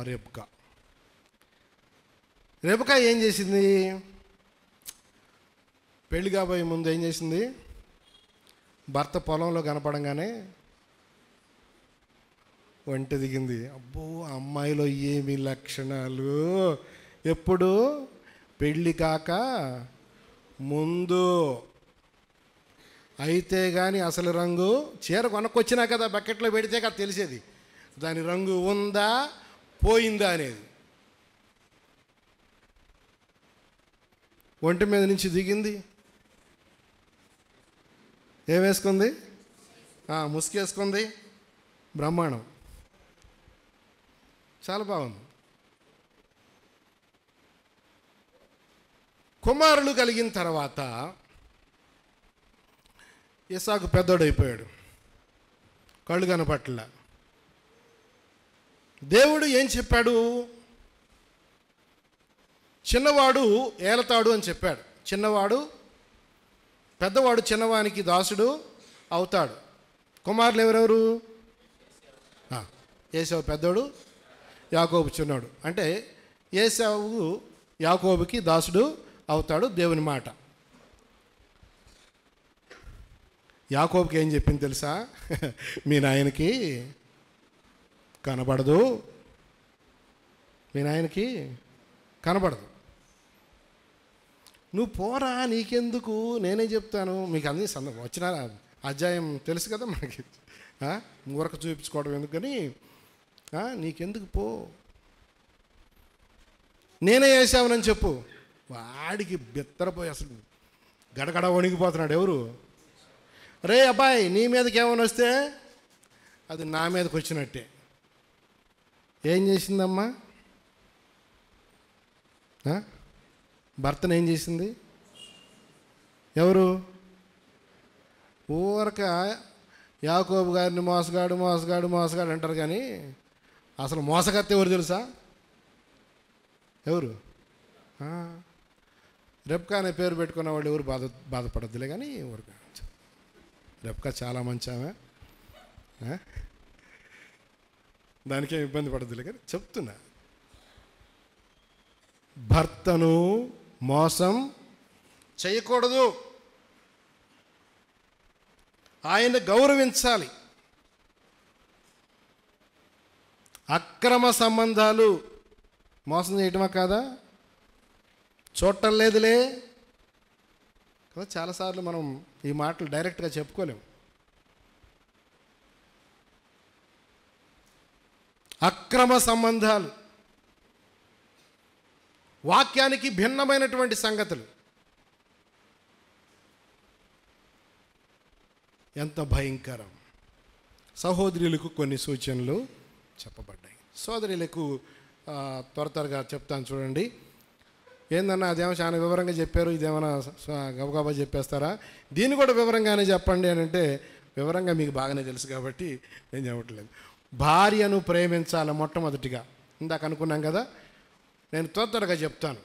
రేపుకా రేపుకా ఏం చేసింది పెళ్లి కాబోయే ముందు ఏం చేసింది భర్త పొలంలో కనపడంగానే వంట దిగింది అబ్బో అమ్మాయిలో ఏమి లక్షణాలు ఎప్పుడు పెళ్ళి కాక ముందు అయితే కానీ అసలు రంగు చీర కొనక్కొచ్చినా కదా బకెట్లో పెడితే కదా తెలిసేది దాని రంగు ఉందా పోయిందా అనేది ఒంటి మీద నుంచి దిగింది ఏమేసుకుంది ముసుకేసుకుంది బ్రహ్మాండం చాలా బాగుంది కుమారులు కలిగిన తర్వాత ఇసాకు పెద్దోడైపోయాడు కళ్ళు కనపట్ల దేవుడు ఏం చెప్పాడు చిన్నవాడు ఏలతాడు అని చెప్పాడు చిన్నవాడు పెద్దవాడు చిన్నవానికి దాసుడు అవుతాడు కుమారులు ఎవరెవరు ఏసావు పెద్దోడు యాకోబు చిన్నాడు అంటే ఏసావు యాకోబుకి దాసుడు అవుతాడు దేవుని మాట యాకోబుకి ఏం చెప్పింది తెలుసా మీ నాయనకి కనబడదు మీ నాయనకి కనబడదు నువ్వు పోరా నీకెందుకు నేనే చెప్తాను మీకు అన్ని సందర్భం వచ్చిన అధ్యాయం తెలుసు కదా మనకి ఊరక చూపించుకోవడం ఎందుకని నీకెందుకు పో నేనే వేసావునని చెప్పు వాడికి బిత్తరపోయి అసలు గడగడ వణిగిపోతున్నాడు ఎవరు రే అబ్బాయి నీ మీదకి ఏమైనా వస్తే అది నా మీదకి వచ్చినట్టే ఏం చేసిందమ్మా భర్తను ఏం చేసింది ఎవరు ఊరక యాకోబు గారిని మోసగాడు మోసగాడు మోసగాడు అంటారు కానీ అసలు మోసగత్త ఎవరు తెలుసా ఎవరు రెప్కా అనే పేరు పెట్టుకున్న వాళ్ళు ఎవరు బాధ బాధపడద్దులే కానీ ఎవరు రెప్కా చాలా మంచి ఆమె దానికేం ఇబ్బంది పడద్దులే కానీ చెప్తున్నా భర్తను మోసం చేయకూడదు ఆయన గౌరవించాలి అక్రమ సంబంధాలు మోసం చేయటమా కాదా చూడటం లేదులే కదా చాలాసార్లు మనం ఈ మాటలు డైరెక్ట్గా చెప్పుకోలేము అక్రమ సంబంధాలు వాక్యానికి భిన్నమైనటువంటి సంగతులు ఎంత భయంకరం సహోదరులకు కొన్ని సూచనలు చెప్పబడ్డాయి సోదరులకు త్వర త్వరగా చెప్తాను చూడండి ఏందన్నా అదేమో చాలా వివరంగా చెప్పారు ఇదేమన్నా గబగబా చెప్పేస్తారా దీన్ని కూడా వివరంగానే చెప్పండి అని అంటే వివరంగా మీకు బాగానే తెలుసు కాబట్టి నేను చెప్పట్లేదు భార్యను ప్రేమించాలి మొట్టమొదటిగా ఇందాక అనుకున్నాం కదా నేను త్వర త్వరగా చెప్తాను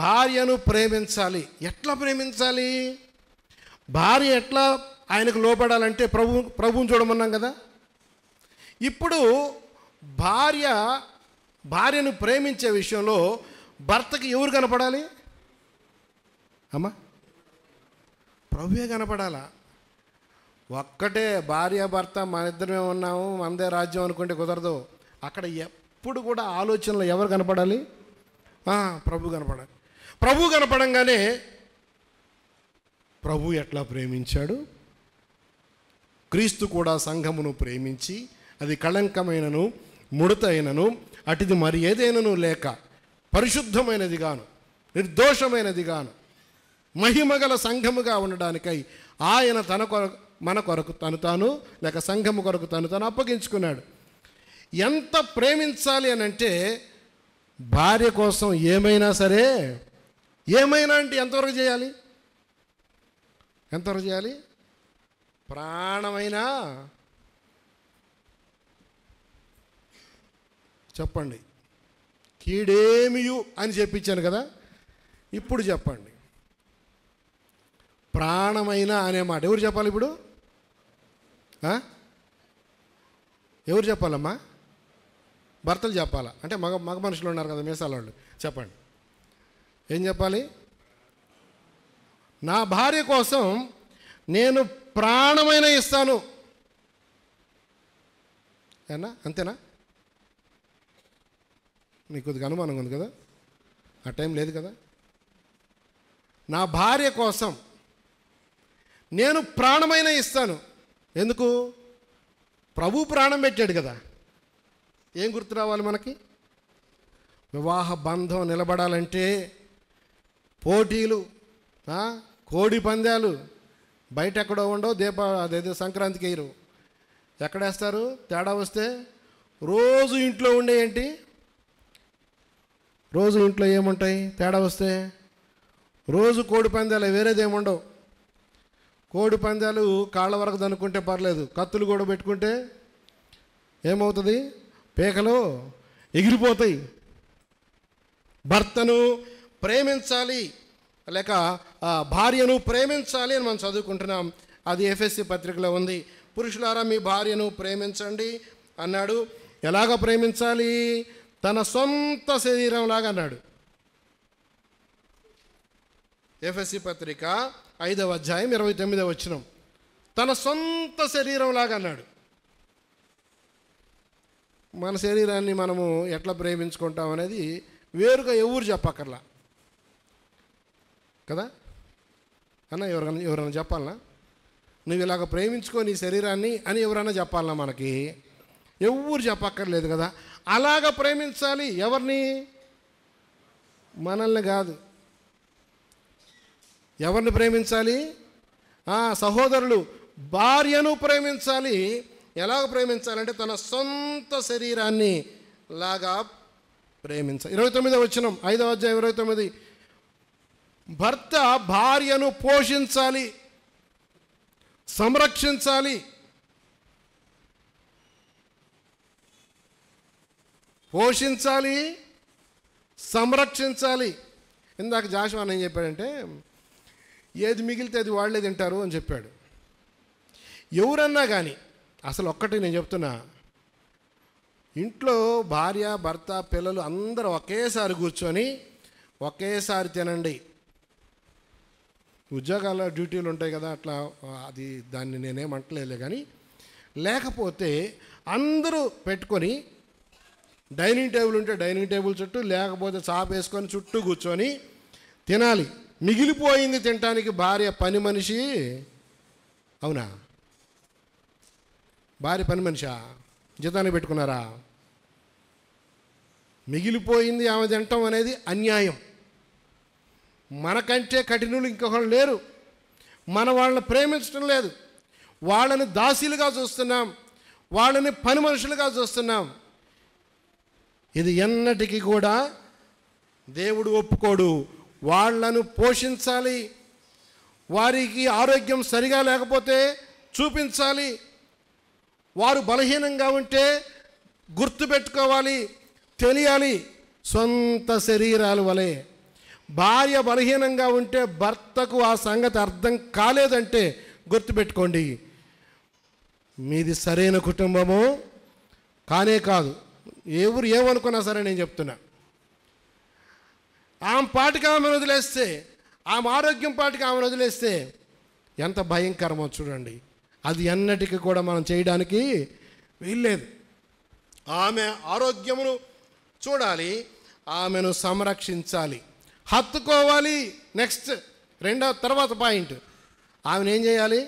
భార్యను ప్రేమించాలి ఎట్లా ప్రేమించాలి భార్య ఎట్లా ఆయనకు లోపడాలంటే ప్రభు ప్రభువుని చూడమన్నాం కదా ఇప్పుడు భార్య భార్యను ప్రేమించే విషయంలో భర్తకి ఎవరు కనపడాలి అమ్మా ప్రభువే కనపడాలా ఒక్కటే భార్య భర్త మన ఇద్దరమే ఉన్నాము మనదే రాజ్యం అనుకుంటే కుదరదు అక్కడ ఎప్పుడు కూడా ఆలోచనలు ఎవరు కనపడాలి ప్రభు కనపడాలి ప్రభు కనపడంగానే ప్రభు ఎట్లా ప్రేమించాడు క్రీస్తు కూడా సంఘమును ప్రేమించి అది కళంకమైనను ముడత అయినను అటిది మరి ఏదైనను లేక పరిశుద్ధమైనది గాను నిర్దోషమైనది గాను మహిమగల సంఘముగా ఉండడానికై ఆయన తన కొరకు మన కొరకు తను తాను లేక సంఘము కొరకు తను తాను అప్పగించుకున్నాడు ఎంత ప్రేమించాలి అని అంటే భార్య కోసం ఏమైనా సరే ఏమైనా అంటే ఎంతవరకు చేయాలి ఎంతవరకు చేయాలి ప్రాణమైనా చెప్పండి కీడేమియు అని చెప్పించాను కదా ఇప్పుడు చెప్పండి ప్రాణమైన అనే మాట ఎవరు చెప్పాలి ఇప్పుడు ఎవరు చెప్పాలమ్మా భర్తలు చెప్పాలా అంటే మగ మగ మనుషులు ఉన్నారు కదా మీసాల వాళ్ళు చెప్పండి ఏం చెప్పాలి నా భార్య కోసం నేను ప్రాణమైన ఇస్తాను ఏనా అంతేనా నీకు కొద్దిగా అనుమానం ఉంది కదా ఆ టైం లేదు కదా నా భార్య కోసం నేను ప్రాణమైన ఇస్తాను ఎందుకు ప్రభు ప్రాణం పెట్టాడు కదా ఏం గుర్తు రావాలి మనకి వివాహ బంధం నిలబడాలంటే పోటీలు కోడి పందాలు బయట ఎక్కడో ఉండవు దీపా అదేదో సంక్రాంతికి వేయరు ఎక్కడేస్తారు తేడా వస్తే రోజు ఇంట్లో ఉండే ఏంటి రోజు ఇంట్లో ఏముంటాయి తేడా వస్తే రోజు కోడి పందాలు వేరేది ఏముండవు కోడి పందాలు కాళ్ళ వరకు దనుకుంటే పర్లేదు కత్తులు కూడా పెట్టుకుంటే ఏమవుతుంది పేకలు ఎగిరిపోతాయి భర్తను ప్రేమించాలి లేక భార్యను ప్రేమించాలి అని మనం చదువుకుంటున్నాం అది ఎఫ్ఎస్సి పత్రికలో ఉంది పురుషులారా మీ భార్యను ప్రేమించండి అన్నాడు ఎలాగ ప్రేమించాలి తన సొంత శరీరంలాగా అన్నాడు ఎఫ్ఎస్సి పత్రిక ఐదవ అధ్యాయం ఇరవై తొమ్మిదవ వచ్చినం తన సొంత శరీరంలాగా అన్నాడు మన శరీరాన్ని మనము ఎట్లా ప్రేమించుకుంటాం అనేది వేరుగా ఎవరు చెప్పక్కర్లా కదా అన్న ఎవరైనా ఎవరైనా చెప్పాలనా నువ్వు ఇలాగ ప్రేమించుకో నీ శరీరాన్ని అని ఎవరైనా చెప్పాలన్నా మనకి ఎవరు చెప్పక్కర్లేదు కదా అలాగ ప్రేమించాలి ఎవరిని మనల్ని కాదు ఎవరిని ప్రేమించాలి సహోదరులు భార్యను ప్రేమించాలి ఎలాగ ప్రేమించాలంటే తన సొంత శరీరాన్ని లాగా ప్రేమించాలి ఇరవై తొమ్మిదో వచ్చినం ఐదో అధ్యాయం ఇరవై తొమ్మిది భర్త భార్యను పోషించాలి సంరక్షించాలి పోషించాలి సంరక్షించాలి ఇందాక జాషువాన్ ఏం చెప్పాడంటే ఏది మిగిలితే అది వాళ్ళే తింటారు అని చెప్పాడు ఎవరన్నా కానీ అసలు ఒక్కటి నేను చెప్తున్నా ఇంట్లో భార్య భర్త పిల్లలు అందరూ ఒకేసారి కూర్చొని ఒకేసారి తినండి ఉద్యోగాల డ్యూటీలు ఉంటాయి కదా అట్లా అది దాన్ని నేనేమంటలేదు కానీ లేకపోతే అందరూ పెట్టుకొని డైనింగ్ టేబుల్ ఉంటే డైనింగ్ టేబుల్ చుట్టూ లేకపోతే చాప వేసుకొని చుట్టూ కూర్చొని తినాలి మిగిలిపోయింది తినటానికి భార్య పని మనిషి అవునా భార్య పని మనిషా జీతాన్ని పెట్టుకున్నారా మిగిలిపోయింది ఆమె తినటం అనేది అన్యాయం మనకంటే కఠినులు ఇంకొకరు లేరు మన వాళ్ళని ప్రేమించడం లేదు వాళ్ళని దాసీలుగా చూస్తున్నాం వాళ్ళని పని మనుషులుగా చూస్తున్నాం ఇది ఎన్నటికీ కూడా దేవుడు ఒప్పుకోడు వాళ్లను పోషించాలి వారికి ఆరోగ్యం సరిగా లేకపోతే చూపించాలి వారు బలహీనంగా ఉంటే గుర్తుపెట్టుకోవాలి తెలియాలి సొంత శరీరాలు వలె భార్య బలహీనంగా ఉంటే భర్తకు ఆ సంగతి అర్థం కాలేదంటే గుర్తుపెట్టుకోండి మీది సరైన కుటుంబము కానే కాదు ఎవరు ఏమనుకున్నా సరే నేను చెప్తున్నా ఆమె పాటికి ఆమెను వదిలేస్తే ఆమె ఆరోగ్యం పాటికి ఆమెను వదిలేస్తే ఎంత భయంకరమో చూడండి అది ఎన్నటికీ కూడా మనం చేయడానికి వీల్లేదు ఆమె ఆరోగ్యమును చూడాలి ఆమెను సంరక్షించాలి హత్తుకోవాలి నెక్స్ట్ రెండవ తర్వాత పాయింట్ ఆమెను ఏం చేయాలి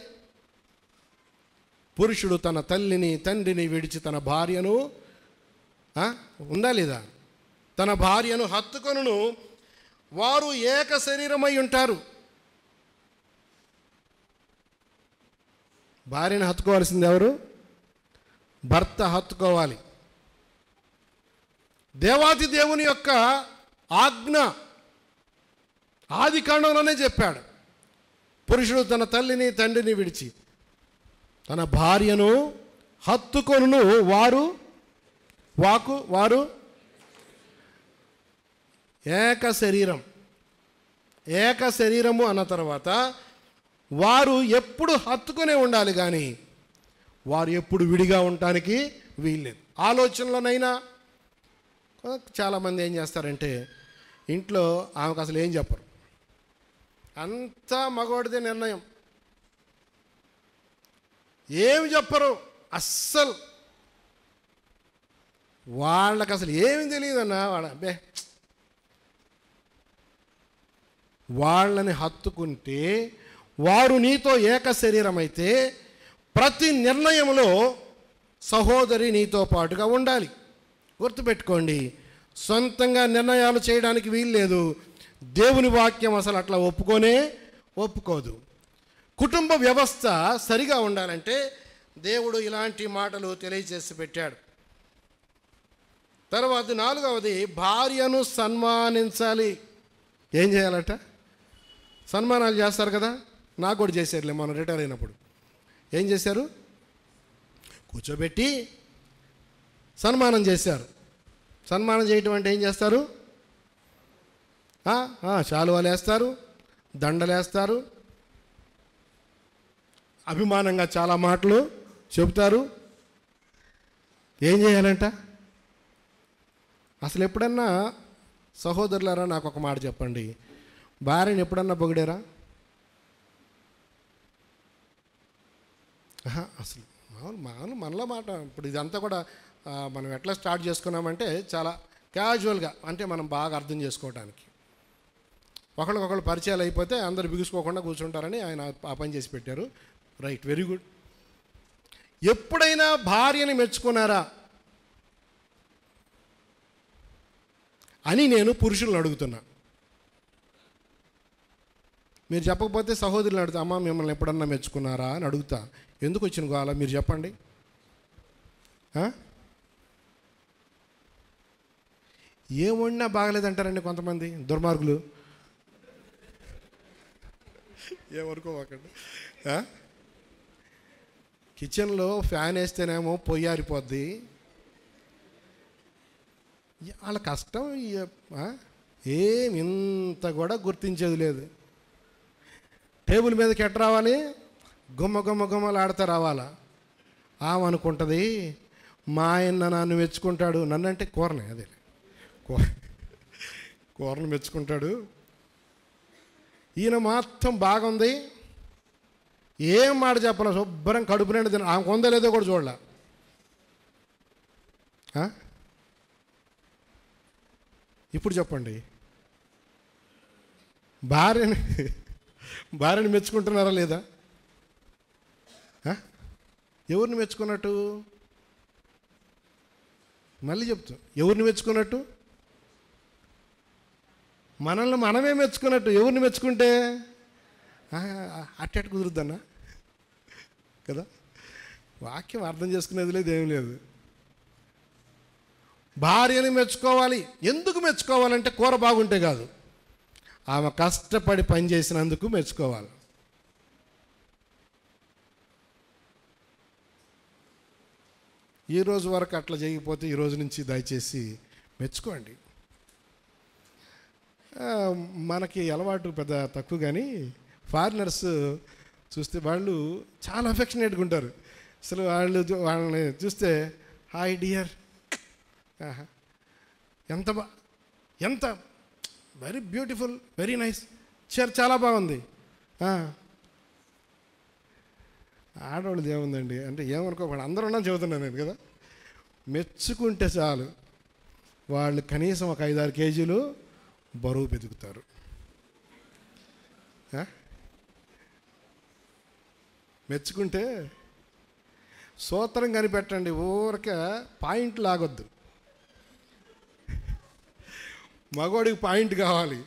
పురుషుడు తన తల్లిని తండ్రిని విడిచి తన భార్యను ఉందా లేదా తన భార్యను హత్తుకొను వారు ఏక శరీరమై ఉంటారు భార్యను హత్తుకోవాల్సింది ఎవరు భర్త హత్తుకోవాలి దేవాది దేవుని యొక్క ఆజ్ఞ ఆది కాండంలోనే చెప్పాడు పురుషుడు తన తల్లిని తండ్రిని విడిచి తన భార్యను హత్తుకొను వారు వాకు వారు ఏక శరీరం ఏక శరీరము అన్న తర్వాత వారు ఎప్పుడు హత్తుకునే ఉండాలి కానీ వారు ఎప్పుడు విడిగా ఉండటానికి వీల్లేదు ఆలోచనలోనైనా చాలామంది ఏం చేస్తారంటే ఇంట్లో ఆమెకు అసలు ఏం చెప్పరు అంతా మగవాడిదే నిర్ణయం ఏమి చెప్పరు అస్సలు వాళ్ళకి అసలు ఏమి అన్న వాళ్ళ అబ్బే వాళ్ళని హత్తుకుంటే వారు నీతో ఏక శరీరమైతే ప్రతి నిర్ణయంలో సహోదరి నీతో పాటుగా ఉండాలి గుర్తుపెట్టుకోండి సొంతంగా నిర్ణయాలు చేయడానికి వీల్లేదు దేవుని వాక్యం అసలు అట్లా ఒప్పుకొనే ఒప్పుకోదు కుటుంబ వ్యవస్థ సరిగా ఉండాలంటే దేవుడు ఇలాంటి మాటలు తెలియజేసి పెట్టాడు తర్వాత నాలుగవది భార్యను సన్మానించాలి ఏం చేయాలట సన్మానాలు చేస్తారు కదా నాకు కూడా చేశారులే మనం రిటైర్ అయినప్పుడు ఏం చేశారు కూర్చోబెట్టి సన్మానం చేశారు సన్మానం చేయటం అంటే ఏం చేస్తారు శాలువాలు వేస్తారు దండలు వేస్తారు అభిమానంగా చాలా మాటలు చెబుతారు ఏం చేయాలంట అసలు ఎప్పుడన్నా సహోదరులారా నాకు ఒక మాట చెప్పండి భార్యను ఎప్పుడన్నా పొగిడారా అసలు మామూలు మామూలు మనలో మాట ఇప్పుడు ఇదంతా కూడా మనం ఎట్లా స్టార్ట్ చేసుకున్నామంటే చాలా క్యాజువల్గా అంటే మనం బాగా అర్థం చేసుకోవడానికి ఒకళ్ళకొకళ్ళు పరిచయాలు అయిపోతే అందరు బిగుసుకోకుండా కూర్చుంటారని ఆయన ఆ పని చేసి పెట్టారు రైట్ వెరీ గుడ్ ఎప్పుడైనా భార్యని మెచ్చుకున్నారా అని నేను పురుషులను అడుగుతున్నా మీరు చెప్పకపోతే సహోదరులు అడుగుతా అమ్మ మిమ్మల్ని ఎప్పుడన్నా మెచ్చుకున్నారా అని అడుగుతా ఎందుకు వచ్చిన గోళ మీరు చెప్పండి ఏం వండినా బాగలేదంటారండి కొంతమంది దుర్మార్గులు ఏ ఏమనుకోమాకండి కిచెన్లో ఫ్యాన్ వేస్తేనేమో పొయ్యి ఆరిపోద్ది వాళ్ళ కష్టం ఏం ఇంత కూడా గుర్తించేది లేదు టేబుల్ మీదకి కెట్ట రావాలి గుమ్మ గుమ్మ గుమ్మలు ఆడతా రావాలా ఆమనుకుంటుంది మా ఆయన నన్ను మెచ్చుకుంటాడు నన్ను అంటే కూరనే అదే కూరను మెచ్చుకుంటాడు ఈయన మాత్రం బాగుంది ఏం మాట చెప్పాల శుభ్రం కడుపు నిండి తిన ఆమె ఉందో లేదో కూడా చూడలే ఇప్పుడు చెప్పండి భార్యని భార్యని మెచ్చుకుంటున్నారా లేదా ఎవరిని మెచ్చుకున్నట్టు మళ్ళీ చెప్తా ఎవరిని మెచ్చుకున్నట్టు మనల్ని మనమే మెచ్చుకున్నట్టు ఎవరిని మెచ్చుకుంటే అట్టట్టు కుదురుద్దన్నా కదా వాక్యం అర్థం చేసుకునేది లేదు ఏం లేదు భార్యని మెచ్చుకోవాలి ఎందుకు మెచ్చుకోవాలంటే కూర బాగుంటే కాదు ఆమె కష్టపడి పనిచేసినందుకు మెచ్చుకోవాలి ఈ రోజు వరకు అట్లా చేయకపోతే ఈ రోజు నుంచి దయచేసి మెచ్చుకోండి మనకి అలవాటు పెద్ద తక్కువ కానీ ఫారినర్స్ చూస్తే వాళ్ళు చాలా అఫెక్షనేట్గా ఉంటారు అసలు వాళ్ళు వాళ్ళని చూస్తే హాయ్ డియర్ ఎంత బా ఎంత వెరీ బ్యూటిఫుల్ వెరీ నైస్ చీర చాలా బాగుంది ఆడవాళ్ళు ఏముందండి అంటే ఏమనుకోకుండా అందరూ ఉన్నా చెబుతున్నాను నేను కదా మెచ్చుకుంటే చాలు వాళ్ళు కనీసం ఒక ఐదారు కేజీలు బరువు పెరుగుతారు మెచ్చుకుంటే సూత్రం కనిపెట్టండి ఊరక పాయింట్ లాగొద్దు మగవాడికి పాయింట్ కావాలి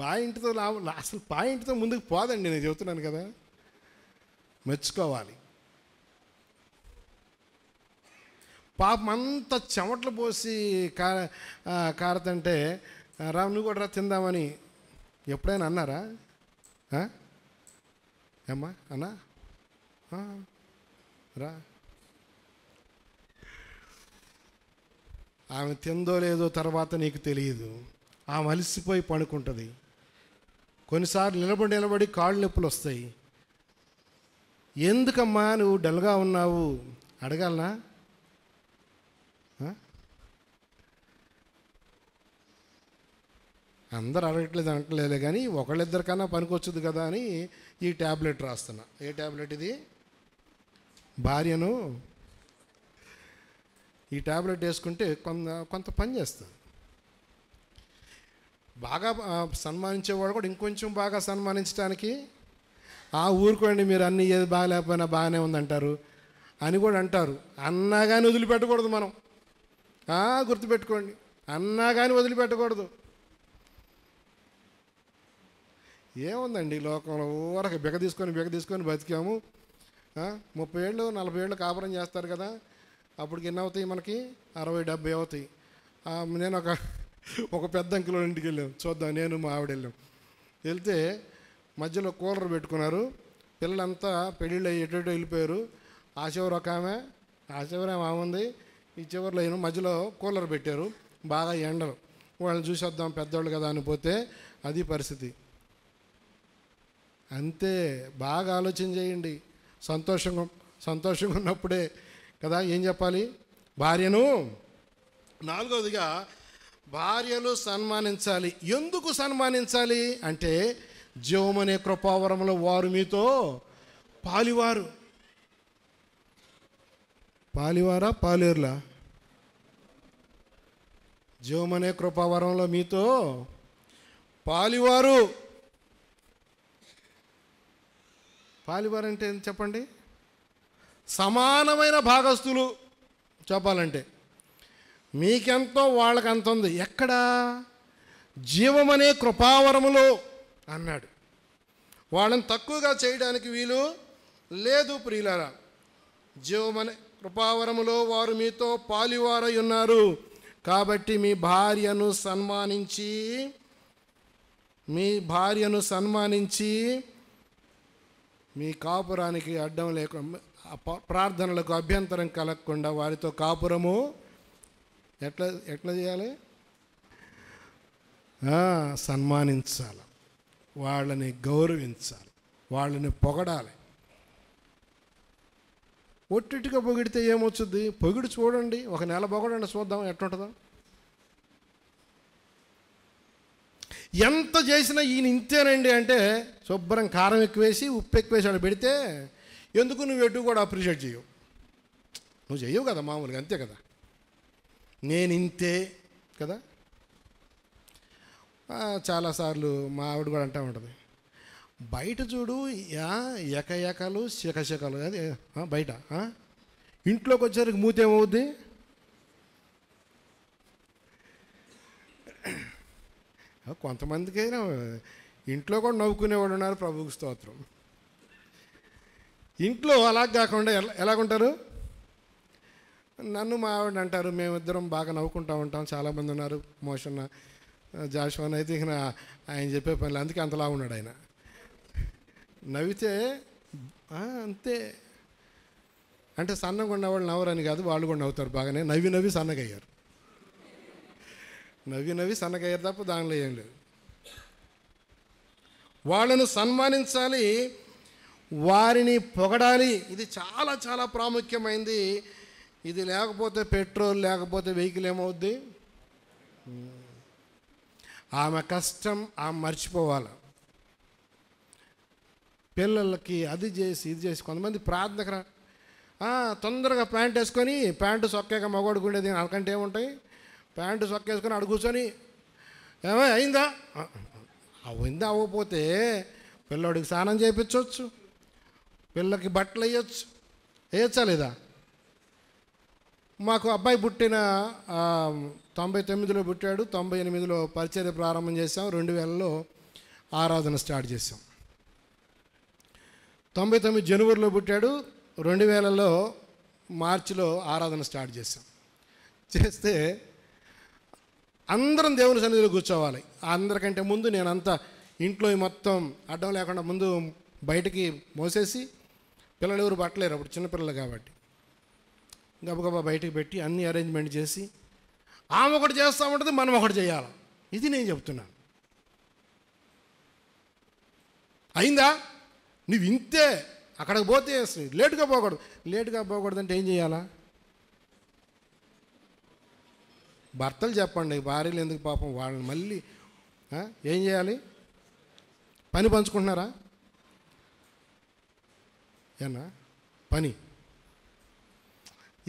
పాయింట్తో లాభం అసలు పాయింట్తో ముందుకు పోదండి నేను చెబుతున్నాను కదా మెచ్చుకోవాలి పాపం అంతా చెమట్లు పోసి కారతంటే రా నువ్వు కూడా రా తిందామని ఎప్పుడైనా అన్నారా ఏమ్మా అన్నా రా ఆమె తిందో లేదో తర్వాత నీకు తెలియదు ఆమె అలసిపోయి పడుకుంటుంది కొన్నిసార్లు నిలబడి నిలబడి కాళ్ళు నొప్పులు వస్తాయి ఎందుకమ్మా నువ్వు డల్గా ఉన్నావు అడగాలనా అందరు అడగట్లేదు అనట్లేదు కానీ ఒకళ్ళిద్దరి కన్నా పనికొచ్చుది కదా అని ఈ ట్యాబ్లెట్ రాస్తున్నా ఏ ట్యాబ్లెట్ ఇది భార్యను ఈ ట్యాబ్లెట్ వేసుకుంటే కొంత కొంత పని చేస్తుంది బాగా సన్మానించేవాడు కూడా ఇంకొంచెం బాగా సన్మానించడానికి ఆ ఊరుకోండి మీరు అన్నీ ఏది బాగాలేకపోయినా బాగానే ఉందంటారు అని కూడా అంటారు అన్నా కానీ వదిలిపెట్టకూడదు మనం గుర్తుపెట్టుకోండి అన్నా కానీ వదిలిపెట్టకూడదు ఏముందండి లోకంలో ఊరక బిగ తీసుకొని బిగ తీసుకొని బతికాము ముప్పై ఏళ్ళు నలభై ఏళ్ళు కాపురం చేస్తారు కదా అప్పటికి ఎన్ని అవుతాయి మనకి అరవై డెబ్బై అవుతాయి నేను ఒక ఒక పెద్ద అంకులో ఇంటికి వెళ్ళాం చూద్దాం నేను మా ఆవిడ వెళ్ళాం వెళ్తే మధ్యలో కూలర్ పెట్టుకున్నారు పిల్లలంతా పెళ్ళిళ్ళు ఎటు వెళ్ళిపోయారు ఆ చివరి ఒక ఆమె ఆ చివరి ఆమె ఉంది ఈ చివరిలో అయినా మధ్యలో కూలర్ పెట్టారు బాగా ఎండలు వాళ్ళని చూసేద్దాం పెద్దవాళ్ళు కదా అని పోతే అది పరిస్థితి అంతే బాగా ఆలోచన చేయండి సంతోషంగా సంతోషంగా ఉన్నప్పుడే కదా ఏం చెప్పాలి భార్యను నాలుగవదిగా భార్యను సన్మానించాలి ఎందుకు సన్మానించాలి అంటే జీవమనే కృపావరంలో వారు మీతో పాలివారు పాలివారా పాలేరులా జీవమనే కృపావరంలో మీతో పాలివారు పాలివారంటే చెప్పండి సమానమైన భాగస్తులు చెప్పాలంటే మీకెంతో వాళ్ళకి అంత ఉంది ఎక్కడా జీవమనే కృపావరములో అన్నాడు వాళ్ళని తక్కువగా చేయడానికి వీలు లేదు ప్రియులారా జీవమనే కృపావరములో వారు మీతో పాలివారై ఉన్నారు కాబట్టి మీ భార్యను సన్మానించి మీ భార్యను సన్మానించి మీ కాపురానికి అడ్డం లేకుండా ప్రార్థనలకు అభ్యంతరం కలగకుండా వారితో కాపురము ఎట్లా ఎట్లా చేయాలి సన్మానించాలి వాళ్ళని గౌరవించాలి వాళ్ళని పొగడాలి ఒట్టిటిగా పొగిడితే ఏమొచ్చుద్ది పొగిడి చూడండి ఒక నెల పొగడండి చూద్దాం ఎట్లుంటుందో ఎంత చేసినా ఈయన ఇంతేనండి అంటే శుభ్రం కారం ఎక్కువేసి ఉప్పు ఎక్కువేసి వాళ్ళు పెడితే ఎందుకు నువ్వు ఎటు కూడా అప్రిషియేట్ చేయవు నువ్వు చేయవు కదా మామూలుగా అంతే కదా నేను ఇంతే కదా చాలాసార్లు మా ఆవిడ కూడా అంటూ ఉంటుంది బయట చూడు యా ఎకఎకలు శకశకలు అది బయట ఇంట్లోకి వచ్చేసరికి మూతేమవుద్ది కొంతమందికైనా ఇంట్లో కూడా నవ్వుకునేవాడు ఉన్నారు ప్రభువుకి స్తోత్రం ఇంట్లో అలా కాకుండా ఎలా ఎలాగుంటారు నన్ను మా ఆవిడ అంటారు మేమిద్దరం బాగా నవ్వుకుంటూ ఉంటాం చాలామంది ఉన్నారు మోషన్ జాషువాన్ అయితే ఇక ఆయన చెప్పే పనులు అందుకే అంతలా ఉన్నాడు ఆయన నవ్వితే అంతే అంటే సన్నగా ఉన్నవాళ్ళు నవ్వరని కాదు వాళ్ళు కూడా నవ్వుతారు బాగానే నవ్వి నవ్వి సన్నగయ్యారు నవ్వి నవ్వి సన్నగయ్యారు తప్ప దానిలో ఏం లేదు వాళ్ళను సన్మానించాలి వారిని పొగడాలి ఇది చాలా చాలా ప్రాముఖ్యమైంది ఇది లేకపోతే పెట్రోల్ లేకపోతే వెహికల్ ఏమవుద్ది ఆమె కష్టం ఆమె మర్చిపోవాలి పిల్లలకి అది చేసి ఇది చేసి కొంతమంది ప్రార్థనకర తొందరగా ప్యాంట్ వేసుకొని ప్యాంటు సొక్కాక మగోడుకుండేది అనకంటే ఏముంటాయి ప్యాంటు సొక్కేసుకొని అడు కూర్చొని ఏమో అయిందా అయిందా అవ్వకపోతే పిల్లోడికి స్నానం చేయించవచ్చు పిల్లకి బట్టలు వేయచ్చు వేయచ్చా లేదా మాకు అబ్బాయి పుట్టిన తొంభై తొమ్మిదిలో పుట్టాడు తొంభై ఎనిమిదిలో పరిచర్య ప్రారంభం చేసాం రెండు వేలలో ఆరాధన స్టార్ట్ చేసాం తొంభై తొమ్మిది జనవరిలో పుట్టాడు రెండు వేలలో మార్చిలో ఆరాధన స్టార్ట్ చేసాం చేస్తే అందరం దేవుని సన్నిధిలో కూర్చోవాలి అందరికంటే ముందు నేనంతా ఇంట్లో మొత్తం అడ్డం లేకుండా ముందు బయటికి మోసేసి పిల్లలు ఎవరు పట్టలేరు అప్పుడు చిన్నపిల్లలు కాబట్టి గబగబా బయటకు పెట్టి అన్ని అరేంజ్మెంట్ చేసి ఆమె ఒకటి చేస్తూ ఉంటుంది మనం ఒకటి చేయాలి ఇది నేను చెప్తున్నాను అయిందా నువ్వు ఇంతే అక్కడికి పోతే లేటుగా పోకూడదు లేటుగా పోకూడదు అంటే ఏం చేయాలా భర్తలు చెప్పండి భార్యలు ఎందుకు పాపం వాళ్ళని మళ్ళీ ఏం చేయాలి పని పంచుకుంటున్నారా ఏనా పని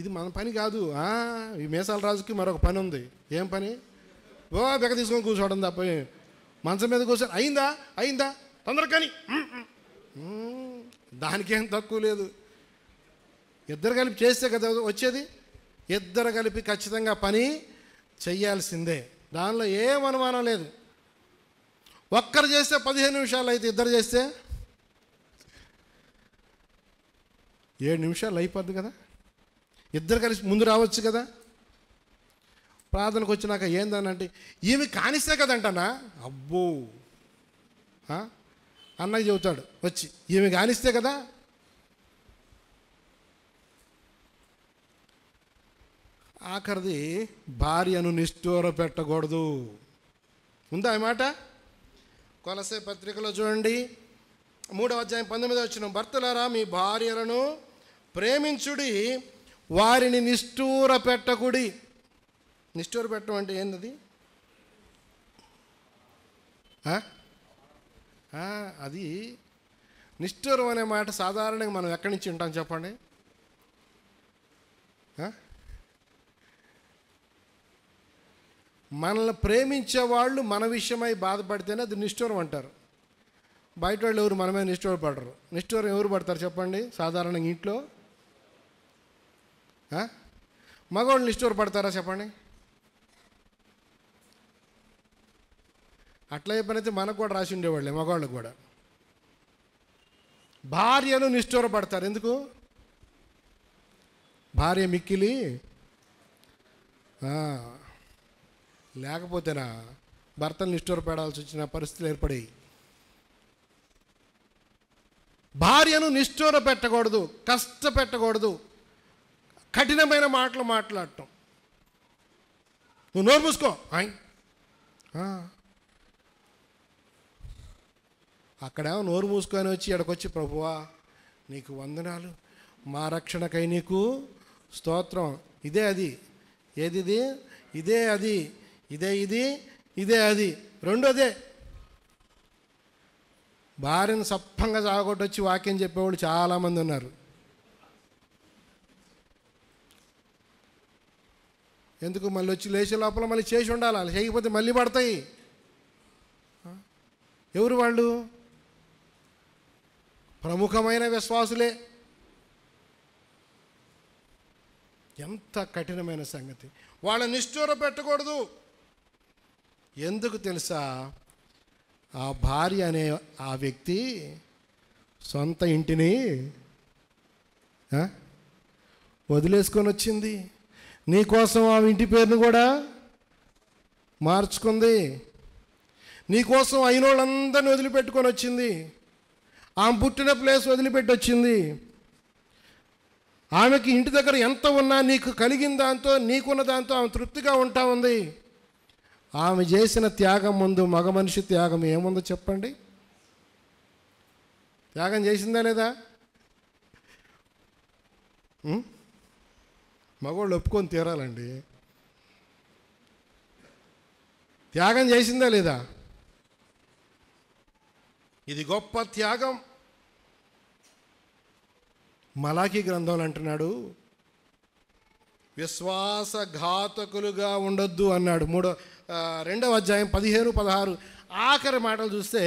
ఇది మన పని కాదు ఈ మేసాల రాజుకి మరొక పని ఉంది ఏం పని ఓ బెక్క తీసుకొని కూర్చోవడం తప్ప మంచం మీద కూర్చొని అయిందా అయిందా తొందర కానీ దానికేం తక్కువ లేదు ఇద్దరు కలిపి చేస్తే కదా వచ్చేది ఇద్దరు కలిపి ఖచ్చితంగా పని చెయ్యాల్సిందే దానిలో ఏం అనుమానం లేదు ఒక్కరు చేస్తే పదిహేను నిమిషాలు అయితే ఇద్దరు చేస్తే ఏడు నిమిషాలు అయిపోద్ది కదా ఇద్దరు కలిసి ముందు రావచ్చు కదా ప్రార్థనకు వచ్చినాక ఏందనంటే ఏమి కానిస్తే కదంటనా అబ్బో అన్నయ్య చెబుతాడు వచ్చి ఏమి కానిస్తే కదా ఆఖరిది భార్యను నిష్ఠూర పెట్టకూడదు ఉందా మాట కొలసే పత్రికలో చూడండి మూడవ అధ్యాయం పంతొమ్మిది వచ్చిన భర్తలారా మీ భార్యలను ప్రేమించుడి వారిని నిష్ఠూర పెట్టకుడి నిష్ఠూర పెట్టడం అంటే ఏంది అది నిష్ఠూరం అనే మాట సాధారణంగా మనం ఎక్కడి నుంచి ఉంటాం చెప్పండి మనల్ని ప్రేమించే వాళ్ళు మన విషయమై బాధపడితేనే అది నిష్ఠూరం అంటారు బయట వాళ్ళు ఎవరు మనమే నిష్ఠూర పడరు నిష్ఠూరం ఎవరు పడతారు చెప్పండి సాధారణంగా ఇంట్లో మగవాళ్ళు నిష్ఠూర పడతారా చెప్పండి అట్లా పనైతే మనకు కూడా రాసి ఉండేవాళ్ళే మగవాళ్ళకు కూడా భార్యను నిష్ఠూర పడతారు ఎందుకు భార్య మిక్కిలి లేకపోతేనా భర్తలు నిష్ఠూర పడాల్సి వచ్చిన పరిస్థితులు ఏర్పడాయి భార్యను నిష్ఠూర పెట్టకూడదు కష్టపెట్టకూడదు కఠినమైన మాటలు మాట్లాడటం నువ్వు నోరు పూసుకో ఆయ్ అక్కడేమో నోరు మూసుకొని వచ్చి ఇక్కడికొచ్చి ప్రభువా నీకు వందనాలు మా రక్షణకై నీకు స్తోత్రం ఇదే అది ఏది ఇదే అది ఇదే ఇది ఇదే అది రెండోదే భార్యను సప్పంగా సాగొట్టొచ్చి వాక్యం చెప్పేవాళ్ళు చాలామంది ఉన్నారు ఎందుకు మళ్ళీ వచ్చి లేచే లోపల మళ్ళీ చేసి ఉండాలి అలా చేయకపోతే మళ్ళీ పడతాయి ఎవరు వాళ్ళు ప్రముఖమైన విశ్వాసులే ఎంత కఠినమైన సంగతి వాళ్ళ నిష్ఠూర పెట్టకూడదు ఎందుకు తెలుసా ఆ భార్య అనే ఆ వ్యక్తి సొంత ఇంటిని వదిలేసుకొని వచ్చింది నీకోసం ఆ ఇంటి పేరును కూడా మార్చుకుంది నీకోసం అయిన వాళ్ళందరిని వదిలిపెట్టుకొని వచ్చింది ఆమె పుట్టిన ప్లేస్ వదిలిపెట్టి వచ్చింది ఆమెకి ఇంటి దగ్గర ఎంత ఉన్నా నీకు కలిగిన దాంతో నీకున్న దాంతో ఆమె తృప్తిగా ఉంటా ఉంది ఆమె చేసిన త్యాగం ముందు మగ మనిషి త్యాగం ఏముందో చెప్పండి త్యాగం చేసిందా లేదా మగవాళ్ళు ఒప్పుకొని తీరాలండి త్యాగం చేసిందా లేదా ఇది గొప్ప త్యాగం మలాఖీ గ్రంథాలు అంటున్నాడు విశ్వాసఘాతకులుగా ఉండొద్దు అన్నాడు మూడో రెండవ అధ్యాయం పదిహేను పదహారు ఆఖరి మాటలు చూస్తే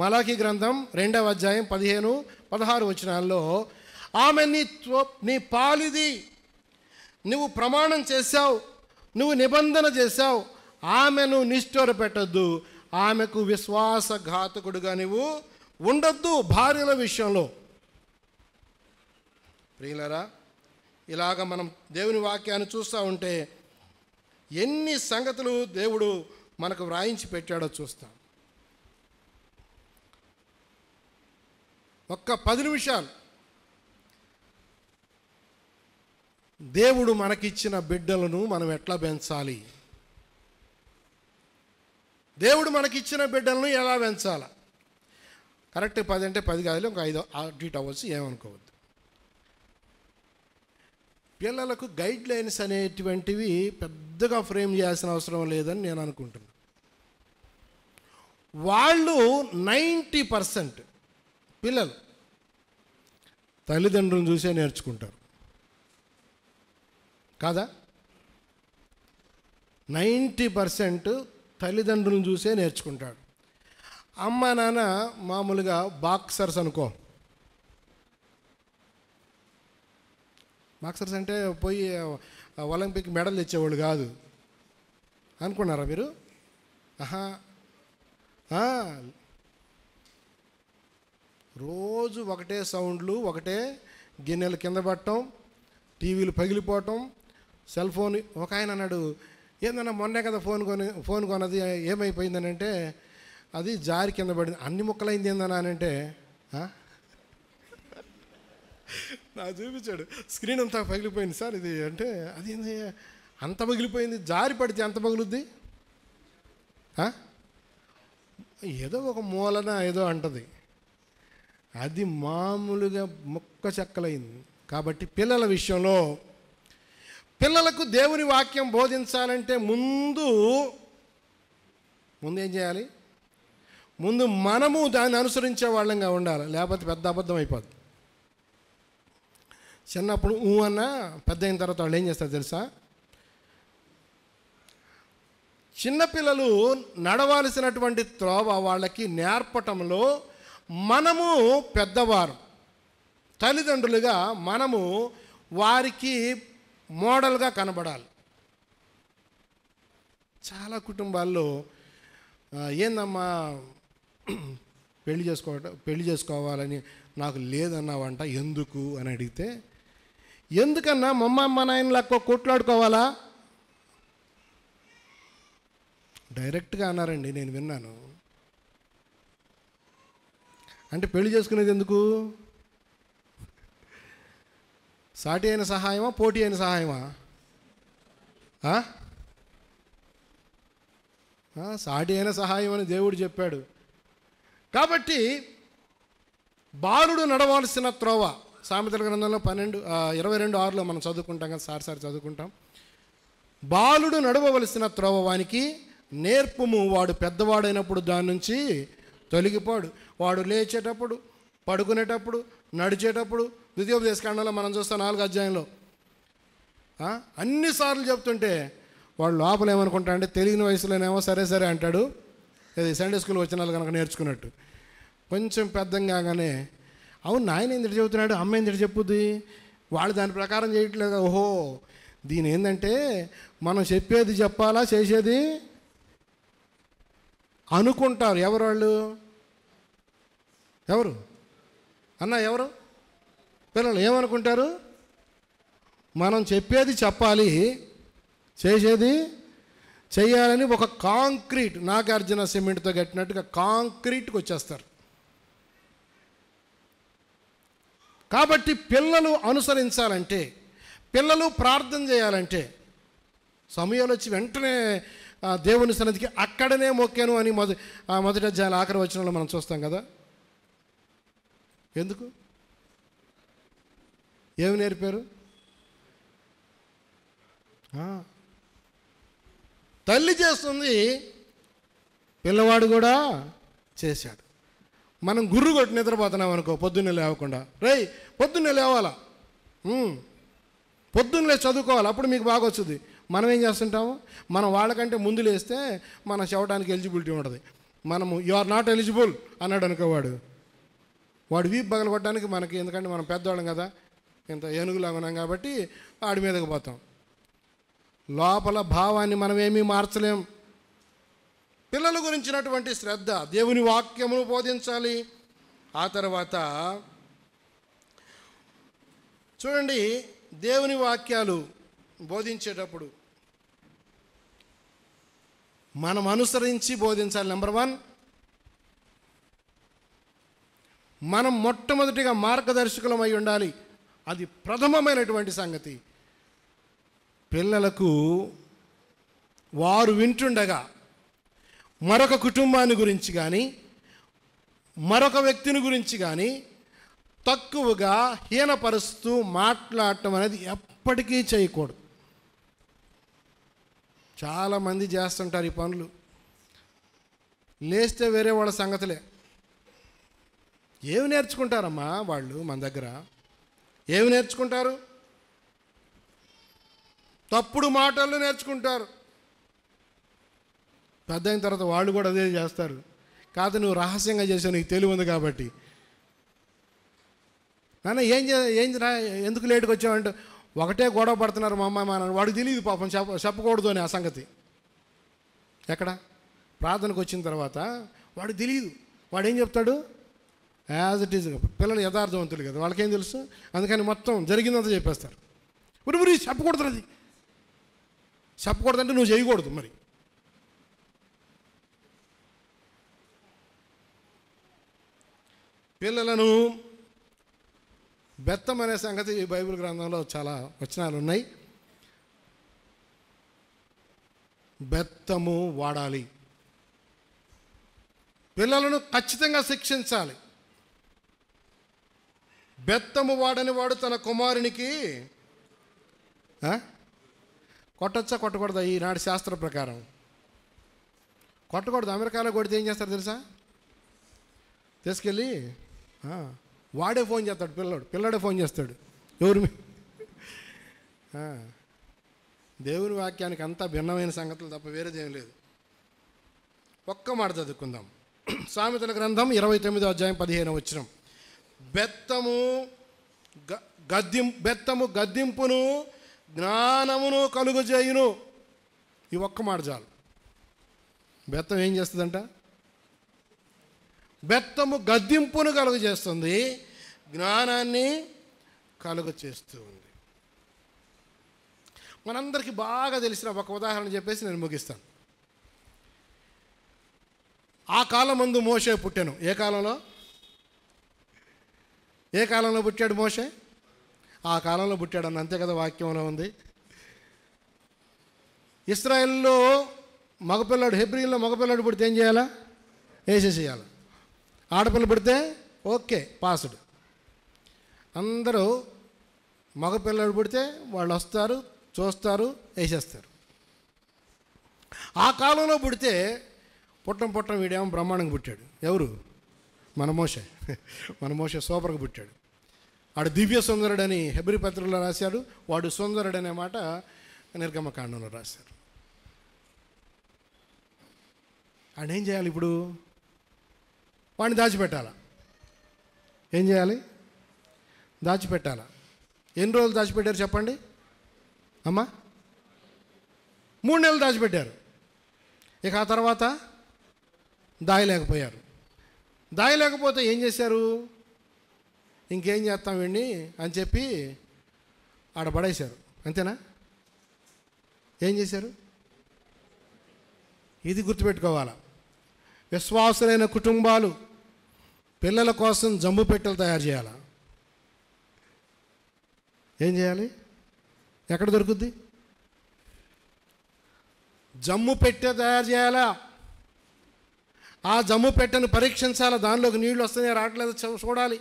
మలాఖీ గ్రంథం రెండవ అధ్యాయం పదిహేను పదహారు వచనాల్లో ఆమె నీ నీ పాలిది నువ్వు ప్రమాణం చేశావు నువ్వు నిబంధన చేశావు ఆమెను నిష్ఠోర పెట్టద్దు ఆమెకు విశ్వాసఘాతకుడుగా నువ్వు ఉండొద్దు భార్యల విషయంలో ప్రియులరా ఇలాగ మనం దేవుని వాక్యాన్ని చూస్తూ ఉంటే ఎన్ని సంగతులు దేవుడు మనకు వ్రాయించి పెట్టాడో చూస్తాం ఒక్క పది నిమిషాలు దేవుడు మనకిచ్చిన బిడ్డలను మనం ఎట్లా పెంచాలి దేవుడు మనకిచ్చిన బిడ్డలను ఎలా పెంచాలా కరెక్ట్ పది అంటే పది కాదు ఒక ఐదు అటు అవ్వచ్చు ఏమనుకోవద్దు పిల్లలకు గైడ్ లైన్స్ అనేటువంటివి పెద్దగా ఫ్రేమ్ చేయాల్సిన అవసరం లేదని నేను అనుకుంటున్నాను వాళ్ళు నైంటీ పర్సెంట్ పిల్లలు తల్లిదండ్రులను చూసే నేర్చుకుంటారు కాదా నైంటీ పర్సెంట్ తల్లిదండ్రులను చూసే నేర్చుకుంటాడు అమ్మ నాన్న మామూలుగా బాక్సర్స్ అనుకో బాక్సర్స్ అంటే పోయి ఒలింపిక్ మెడల్ ఇచ్చేవాళ్ళు కాదు అనుకున్నారా మీరు ఆహా రోజు ఒకటే సౌండ్లు ఒకటే గిన్నెలు కింద పట్టడం టీవీలు పగిలిపోవటం సెల్ ఫోన్ ఒక ఆయన అన్నాడు ఏందన్నా మొన్నే కదా ఫోన్ కొని ఫోన్ కొనది ఏమైపోయిందని అంటే అది జారి కింద పడింది అన్ని ముక్కలైంది ఏందన్నా అని అంటే నా చూపించాడు స్క్రీన్ అంతా పగిలిపోయింది సార్ ఇది అంటే అది అంత పగిలిపోయింది జారి పడితే ఎంత పగులుద్ది ఏదో ఒక మూలన ఏదో అంటది అది మామూలుగా మొక్క చెక్కలైంది కాబట్టి పిల్లల విషయంలో పిల్లలకు దేవుని వాక్యం బోధించాలంటే ముందు ముందు ఏం చేయాలి ముందు మనము దాన్ని అనుసరించే వాళ్ళంగా ఉండాలి లేకపోతే పెద్ద అబద్ధం అయిపోద్ది చిన్నప్పుడు ఊ అన్న పెద్ద అయిన తర్వాత వాళ్ళు ఏం చేస్తారు తెలుసా చిన్నపిల్లలు నడవాల్సినటువంటి త్రోవ వాళ్ళకి నేర్పటంలో మనము పెద్దవారు తల్లిదండ్రులుగా మనము వారికి మోడల్గా కనబడాలి చాలా కుటుంబాల్లో ఏందమ్మా పెళ్లి చేసుకోవటం పెళ్లి చేసుకోవాలని నాకు లేదన్నావంట ఎందుకు అని అడిగితే ఎందుకన్నా మమ్మమ్మ నాయనలాక్కో కొట్లాడుకోవాలా డైరెక్ట్గా అన్నారండి నేను విన్నాను అంటే పెళ్లి చేసుకునేది ఎందుకు సాటి అయిన సహాయమా పోటీ అయిన సహాయమా సాటి అయిన సహాయం అని దేవుడు చెప్పాడు కాబట్టి బాలుడు నడవాల్సిన త్రోవ సామెతల గ్రంథంలో పన్నెండు ఇరవై రెండు ఆరులో మనం చదువుకుంటాం కదా సారి సారి చదువుకుంటాం బాలుడు నడవవలసిన త్రోవ వానికి నేర్పుము వాడు పెద్దవాడైనప్పుడు దాని నుంచి తొలగిపోడు వాడు లేచేటప్పుడు పడుకునేటప్పుడు నడిచేటప్పుడు ద్వితీయోపదేశ కాండంలో మనం చూస్తాం నాలుగు అధ్యాయంలో అన్నిసార్లు చెప్తుంటే వాడు లోపల ఏమనుకుంటా అంటే తెలియని వయసులోనేమో సరే సరే అంటాడు సండే స్కూల్ వచ్చిన వాళ్ళు కనుక నేర్చుకున్నట్టు కొంచెం పెద్దంగానే అవును నాయన ఎందుకు చెబుతున్నాడు అమ్మ ఎందుకు చెప్పుద్ది వాళ్ళు దాని ప్రకారం చేయట్లేదు ఓహో దీని ఏంటంటే మనం చెప్పేది చెప్పాలా చేసేది అనుకుంటారు ఎవరు వాళ్ళు ఎవరు అన్న ఎవరు పిల్లలు ఏమనుకుంటారు మనం చెప్పేది చెప్పాలి చేసేది చేయాలని ఒక కాంక్రీట్ నాగార్జున సిమెంట్తో కట్టినట్టుగా కాంక్రీట్కి వచ్చేస్తారు కాబట్టి పిల్లలు అనుసరించాలంటే పిల్లలు ప్రార్థన చేయాలంటే సమయాలు వచ్చి వెంటనే దేవుని సన్నిధికి అక్కడనే మొక్కాను అని మొదటి మొదటి అధ్యాయాల ఆఖరి వాళ్ళు మనం చూస్తాం కదా ఎందుకు ఏమి నేర్పారు తల్లి చేస్తుంది పిల్లవాడు కూడా చేశాడు మనం గుర్రు కొట్టి నిద్రపోతున్నాం అనుకో పొద్దున్నే లేవకుండా రై పొద్దున్నే లేవాలా పొద్దున్నే చదువుకోవాలి అప్పుడు మీకు బాగా వస్తుంది మనం ఏం చేస్తుంటాము మనం వాళ్ళకంటే ముందు లేస్తే మన చదవడానికి ఎలిజిబిలిటీ ఉంటుంది మనము యు ఆర్ నాట్ ఎలిజిబుల్ అన్నాడు అనుకోవాడు వాడు వీపు పగల మనకి ఎందుకంటే మనం పెద్దవాళ్ళం కదా ఇంత ఏనుగులాగా ఉన్నాం కాబట్టి వాడి మీదకి పోతాం లోపల భావాన్ని మనం ఏమీ మార్చలేం పిల్లల గురించినటువంటి శ్రద్ధ దేవుని వాక్యమును బోధించాలి ఆ తర్వాత చూడండి దేవుని వాక్యాలు బోధించేటప్పుడు మనం అనుసరించి బోధించాలి నెంబర్ వన్ మనం మొట్టమొదటిగా మార్గదర్శకులం అయి ఉండాలి అది ప్రథమమైనటువంటి సంగతి పిల్లలకు వారు వింటుండగా మరొక కుటుంబాన్ని గురించి కానీ మరొక వ్యక్తిని గురించి కానీ తక్కువగా హీనపరుస్తూ మాట్లాడటం అనేది ఎప్పటికీ చేయకూడదు చాలామంది చేస్తుంటారు ఈ పనులు లేస్తే వేరే వాళ్ళ సంగతులే ఏమి నేర్చుకుంటారమ్మా వాళ్ళు మన దగ్గర ఏమి నేర్చుకుంటారు తప్పుడు మాటలు నేర్చుకుంటారు పెద్ద అయిన తర్వాత వాళ్ళు కూడా అదే చేస్తారు కాదు నువ్వు రహస్యంగా చేసావు నీకు తెలివి ఉంది కాబట్టి నాన్న ఏం చే ఏం రా ఎందుకు లేటుకు వచ్చావంటే ఒకటే గొడవ పడుతున్నారు మా అమ్మాయి మా నాన్న వాడికి తెలియదు పాపం చెప్ప చెప్పకూడదు అని ఆ సంగతి ఎక్కడ ప్రార్థనకు వచ్చిన తర్వాత వాడు తెలియదు వాడు ఏం చెప్తాడు యాజ్ ఇట్ ఈజ్ పిల్లలు యథార్థవంతులు కదా వాళ్ళకేం తెలుసు అందుకని మొత్తం జరిగిందంతా చెప్పేస్తారు ఉరి ఉరి చెప్పకూడదు అది చెప్పకూడదంటే నువ్వు చేయకూడదు మరి పిల్లలను బెత్తం అనే సంగతి ఈ బైబిల్ గ్రంథంలో చాలా వచనాలు ఉన్నాయి బెత్తము వాడాలి పిల్లలను ఖచ్చితంగా శిక్షించాలి బెత్తము వాడని వాడు తన కుమారునికి కొట్టచ్చా కొట్టకూడదు ఈనాడు శాస్త్ర ప్రకారం కొట్టకూడదు అమెరికాలో కొడితే ఏం చేస్తారు తెలుసా తీసుకెళ్ళి వాడే ఫోన్ చేస్తాడు పిల్లడు పిల్లడే ఫోన్ చేస్తాడు ఎవరు దేవుని వాక్యానికి అంతా భిన్నమైన సంగతులు తప్ప వేరేదేం లేదు ఒక్క మాట చదువుకుందాం సామెతల గ్రంథం ఇరవై తొమ్మిదో అధ్యాయం పదిహేను వచ్చిన బెత్తము గద్దిం బెత్తము గద్దింపును జ్ఞానమును కలుగు చేయును ఈ ఒక్క మాట చాలు బెత్తం ఏం చేస్తుందంట బెత్తము గద్దింపును కలుగు చేస్తుంది జ్ఞానాన్ని కలుగు చేస్తూ ఉంది మనందరికీ బాగా తెలిసిన ఒక ఉదాహరణ చెప్పేసి నేను ముగిస్తాను ఆ కాలం ముందు మోషే పుట్టాను ఏ కాలంలో ఏ కాలంలో పుట్టాడు మోషే ఆ కాలంలో పుట్టాడు అన్న అంతే కదా వాక్యంలో ఉంది ఇస్రాయల్లో మగపిల్లాడు హెబ్రిల్లో మగపిల్లాడు పుడితే ఏం చేయాలా వేసేసేయాలి ఆడపిల్ల పుడితే ఓకే పాసుడు అందరూ మగపిల్లడు పుడితే వాళ్ళు వస్తారు చూస్తారు వేసేస్తారు ఆ కాలంలో పుడితే పుట్టం పుట్టం వీడేమో బ్రహ్మాండంగా పుట్టాడు ఎవరు మన మన మోస సూపర్గా పుట్టాడు ఆడు దివ్య సుందరుడని హెబ్రి పత్రికలో రాశాడు వాడు సుందరుడు అనే మాట నిర్గమకాండంలో రాశారు ఆడేం చేయాలి ఇప్పుడు వాడిని దాచిపెట్టాల ఏం చేయాలి దాచిపెట్టాల ఎన్ని రోజులు దాచిపెట్టారు చెప్పండి అమ్మా మూడు నెలలు దాచిపెట్టారు ఇక ఆ తర్వాత దాయలేకపోయారు దాయలేకపోతే ఏం చేశారు ఇంకేం చేస్తాం వీడిని అని చెప్పి ఆడ పడేశారు అంతేనా ఏం చేశారు ఇది గుర్తుపెట్టుకోవాలా విశ్వాసులైన కుటుంబాలు పిల్లల కోసం జంబు పెట్టెలు తయారు చేయాలా ఏం చేయాలి ఎక్కడ దొరుకుద్ది జమ్ము పెట్టె తయారు చేయాలా ఆ జమ్ము పెట్టెను పరీక్షించాలా దానిలోకి నీళ్ళు వస్తున్నాయి రావట్లేదు చూడాలి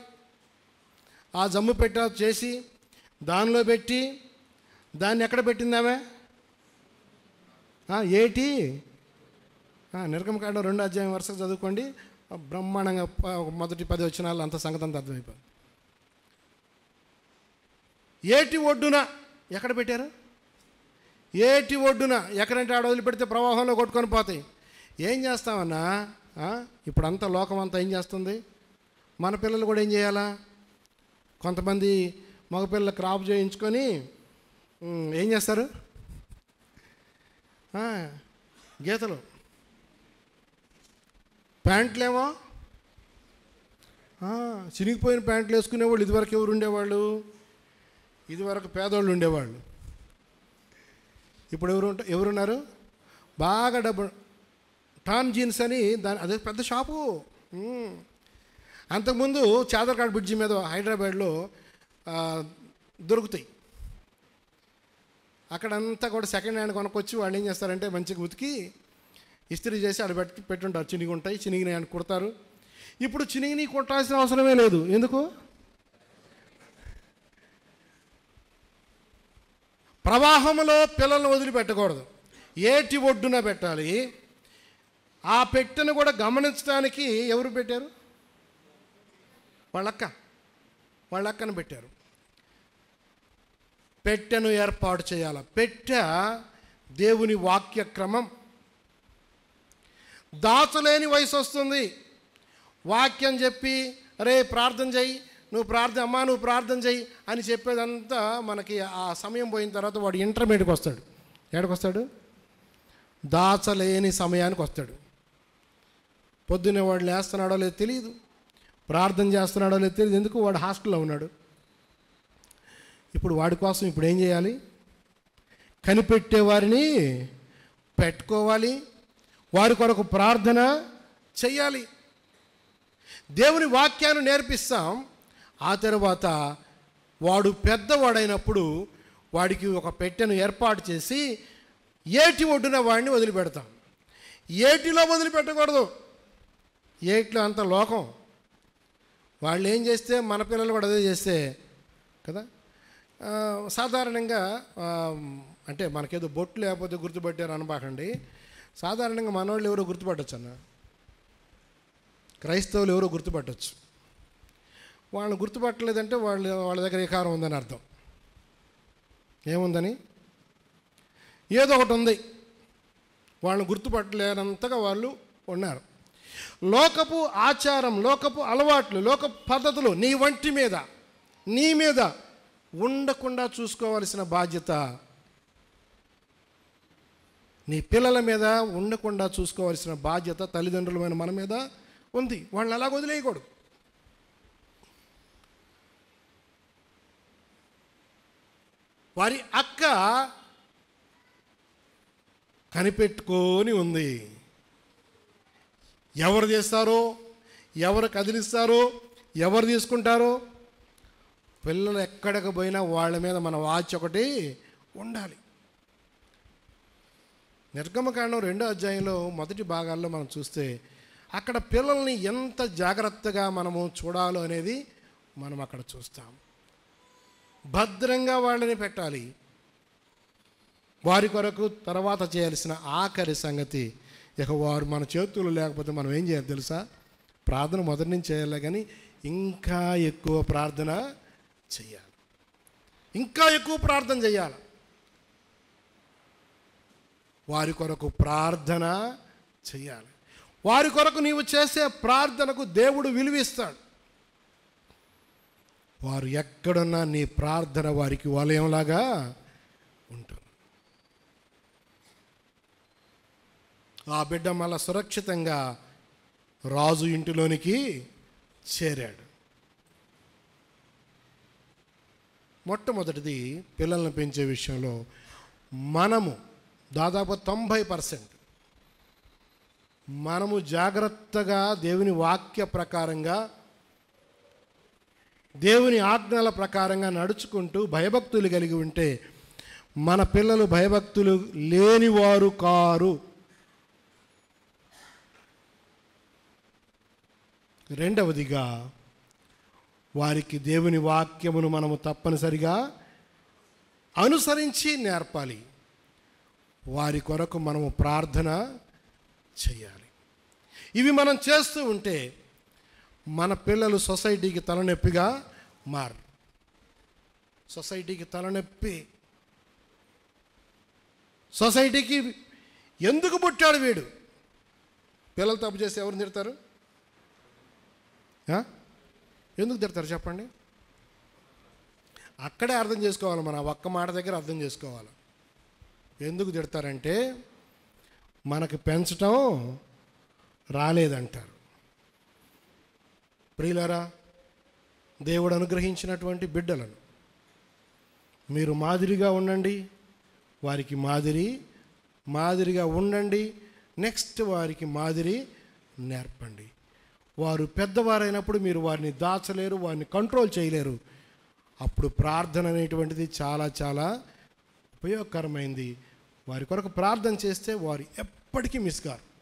ఆ జమ్ము పెట్ట చేసి దానిలో పెట్టి దాన్ని ఎక్కడ పెట్టిందామే ఏటి నిర్గమకాండ రెండు అధ్యాయం వరుసగా చదువుకోండి బ్రహ్మాండంగా మొదటి పది వచ్చినాలు అంత అంత అర్థమైపోయింది ఏటి ఒడ్డున ఎక్కడ పెట్టారు ఏటి ఒడ్డున ఎక్కడంటే ఆడ వదిలిపెడితే ప్రవాహంలో కొట్టుకొని పోతాయి ఏం చేస్తామన్నా ఇప్పుడంతా లోకం అంతా ఏం చేస్తుంది మన పిల్లలు కూడా ఏం చేయాలా కొంతమంది మగపిల్లలు క్రాప్ చేయించుకొని ఏం చేస్తారు గీతలు ప్యాంట్లేమో చినిగిపోయిన ప్యాంట్లు వేసుకునేవాళ్ళు ఇదివరకు ఎవరు ఉండేవాళ్ళు ఇదివరకు పేదవాళ్ళు ఉండేవాళ్ళు ఇప్పుడు ఎవరు ఎవరున్నారు బాగా డబ్బు టామ్ జీన్స్ అని దాని అదే పెద్ద షాపు అంతకుముందు చాదర్కాడ్ బ్రిడ్జి మీద హైదరాబాద్లో దొరుకుతాయి అక్కడంతా కూడా సెకండ్ హ్యాండ్ కొనుక్కొచ్చి వాళ్ళు ఏం చేస్తారంటే మంచిగా ఉతికి ఇస్త్రీ చేసి అక్కడ పెట్టి పెట్టుంటారు చినిగి ఉంటాయి చినిగిని అని కుడతారు ఇప్పుడు చినిగిని కొట్టాల్సిన అవసరమే లేదు ఎందుకు ప్రవాహంలో పిల్లలను వదిలిపెట్టకూడదు ఏటి ఒడ్డున పెట్టాలి ఆ పెట్టెను కూడా గమనించడానికి ఎవరు పెట్టారు వాళ్ళక్క వాళ్ళక్కను పెట్టారు పెట్టెను ఏర్పాటు చేయాలి పెట్టె దేవుని వాక్య క్రమం దాచులేని వయసు వస్తుంది వాక్యం చెప్పి రే ప్రార్థన చెయ్యి నువ్వు ప్రార్థన అమ్మా నువ్వు ప్రార్థన చెయ్యి అని చెప్పేదంతా మనకి ఆ సమయం పోయిన తర్వాత వాడు ఇంటర్మీడియట్కి వస్తాడు ఎక్కడికి వస్తాడు దాచలేని సమయానికి వస్తాడు పొద్దున్నే వాడు లేస్తున్నాడో లేదో తెలియదు ప్రార్థన చేస్తున్నాడో లేదో తెలియదు ఎందుకు వాడు హాస్టల్లో ఉన్నాడు ఇప్పుడు వాడి కోసం ఇప్పుడు ఏం చేయాలి కనిపెట్టే వారిని పెట్టుకోవాలి వారి కొరకు ప్రార్థన చెయ్యాలి దేవుని వాక్యాన్ని నేర్పిస్తాం ఆ తర్వాత వాడు పెద్దవాడైనప్పుడు వాడికి ఒక పెట్టెను ఏర్పాటు చేసి ఏటి ఒడ్డున వాడిని వదిలిపెడతాం ఏటిలో వదిలిపెట్టకూడదు ఏటిలో అంత లోకం వాళ్ళు ఏం చేస్తే మన పిల్లలు కూడా అదే చేస్తే కదా సాధారణంగా అంటే మనకేదో బొట్టు లేకపోతే గుర్తుపెట్టారు అనబాకండి సాధారణంగా మనవాళ్ళు ఎవరో గుర్తుపట్టచ్చు అన్న క్రైస్తవులు ఎవరో గుర్తుపట్టచ్చు వాళ్ళని గుర్తుపట్టలేదంటే వాళ్ళు వాళ్ళ దగ్గర వికారం ఉందని అర్థం ఏముందని ఏదో ఒకటి ఉంది వాళ్ళని గుర్తుపట్టలేనంతగా వాళ్ళు ఉన్నారు లోకపు ఆచారం లోకపు అలవాట్లు లోక పద్ధతులు నీ వంటి మీద నీ మీద ఉండకుండా చూసుకోవాల్సిన బాధ్యత నీ పిల్లల మీద ఉండకుండా చూసుకోవాల్సిన బాధ్యత తల్లిదండ్రులమైన మన మీద ఉంది వాళ్ళని అలా వదిలేయకూడదు వారి అక్క కనిపెట్టుకొని ఉంది ఎవరు చేస్తారో ఎవరు కదిలిస్తారో ఎవరు తీసుకుంటారో పిల్లలు ఎక్కడికి పోయినా వాళ్ళ మీద మన వాచ్ ఒకటి ఉండాలి నిర్గమకాండం రెండో అధ్యాయంలో మొదటి భాగాల్లో మనం చూస్తే అక్కడ పిల్లల్ని ఎంత జాగ్రత్తగా మనము చూడాలో అనేది మనం అక్కడ చూస్తాం భద్రంగా వాళ్ళని పెట్టాలి వారి కొరకు తర్వాత చేయాల్సిన ఆఖరి సంగతి ఇక వారు మన చేతులు లేకపోతే మనం ఏం చేయాలి తెలుసా ప్రార్థన మొదటి నుంచి చేయాలి కానీ ఇంకా ఎక్కువ ప్రార్థన చేయాలి ఇంకా ఎక్కువ ప్రార్థన చేయాలి వారి కొరకు ప్రార్థన చేయాలి వారి కొరకు నీవు చేసే ప్రార్థనకు దేవుడు విలువిస్తాడు వారు ఎక్కడున్నా నీ ప్రార్థన వారికి వలయంలాగా ఉంటుంది ఆ బిడ్డ మళ్ళా సురక్షితంగా రాజు ఇంటిలోనికి చేరాడు మొట్టమొదటిది పిల్లల్ని పెంచే విషయంలో మనము దాదాపు తొంభై పర్సెంట్ మనము జాగ్రత్తగా దేవుని వాక్య ప్రకారంగా దేవుని ఆజ్ఞల ప్రకారంగా నడుచుకుంటూ భయభక్తులు కలిగి ఉంటే మన పిల్లలు భయభక్తులు లేనివారు కారు రెండవదిగా వారికి దేవుని వాక్యమును మనము తప్పనిసరిగా అనుసరించి నేర్పాలి వారి కొరకు మనము ప్రార్థన చేయాలి ఇవి మనం చేస్తూ ఉంటే మన పిల్లలు సొసైటీకి తలనొప్పిగా మారు సొసైటీకి తలనొప్పి సొసైటీకి ఎందుకు పుట్టాడు వీడు పిల్లలు తప్పు చేస్తే ఎవరు తిడతారు ఎందుకు తిడతారు చెప్పండి అక్కడే అర్థం చేసుకోవాలి మనం ఒక్క మాట దగ్గర అర్థం చేసుకోవాలి ఎందుకు తిడతారంటే మనకు పెంచటం రాలేదంటారు ప్రియులరా దేవుడు అనుగ్రహించినటువంటి బిడ్డలను మీరు మాదిరిగా ఉండండి వారికి మాదిరి మాదిరిగా ఉండండి నెక్స్ట్ వారికి మాదిరి నేర్పండి వారు పెద్దవారైనప్పుడు మీరు వారిని దాచలేరు వారిని కంట్రోల్ చేయలేరు అప్పుడు ప్రార్థన అనేటువంటిది చాలా చాలా ఉపయోగకరమైంది వారి కొరకు ప్రార్థన చేస్తే వారు ఎప్పటికీ మిస్ కారు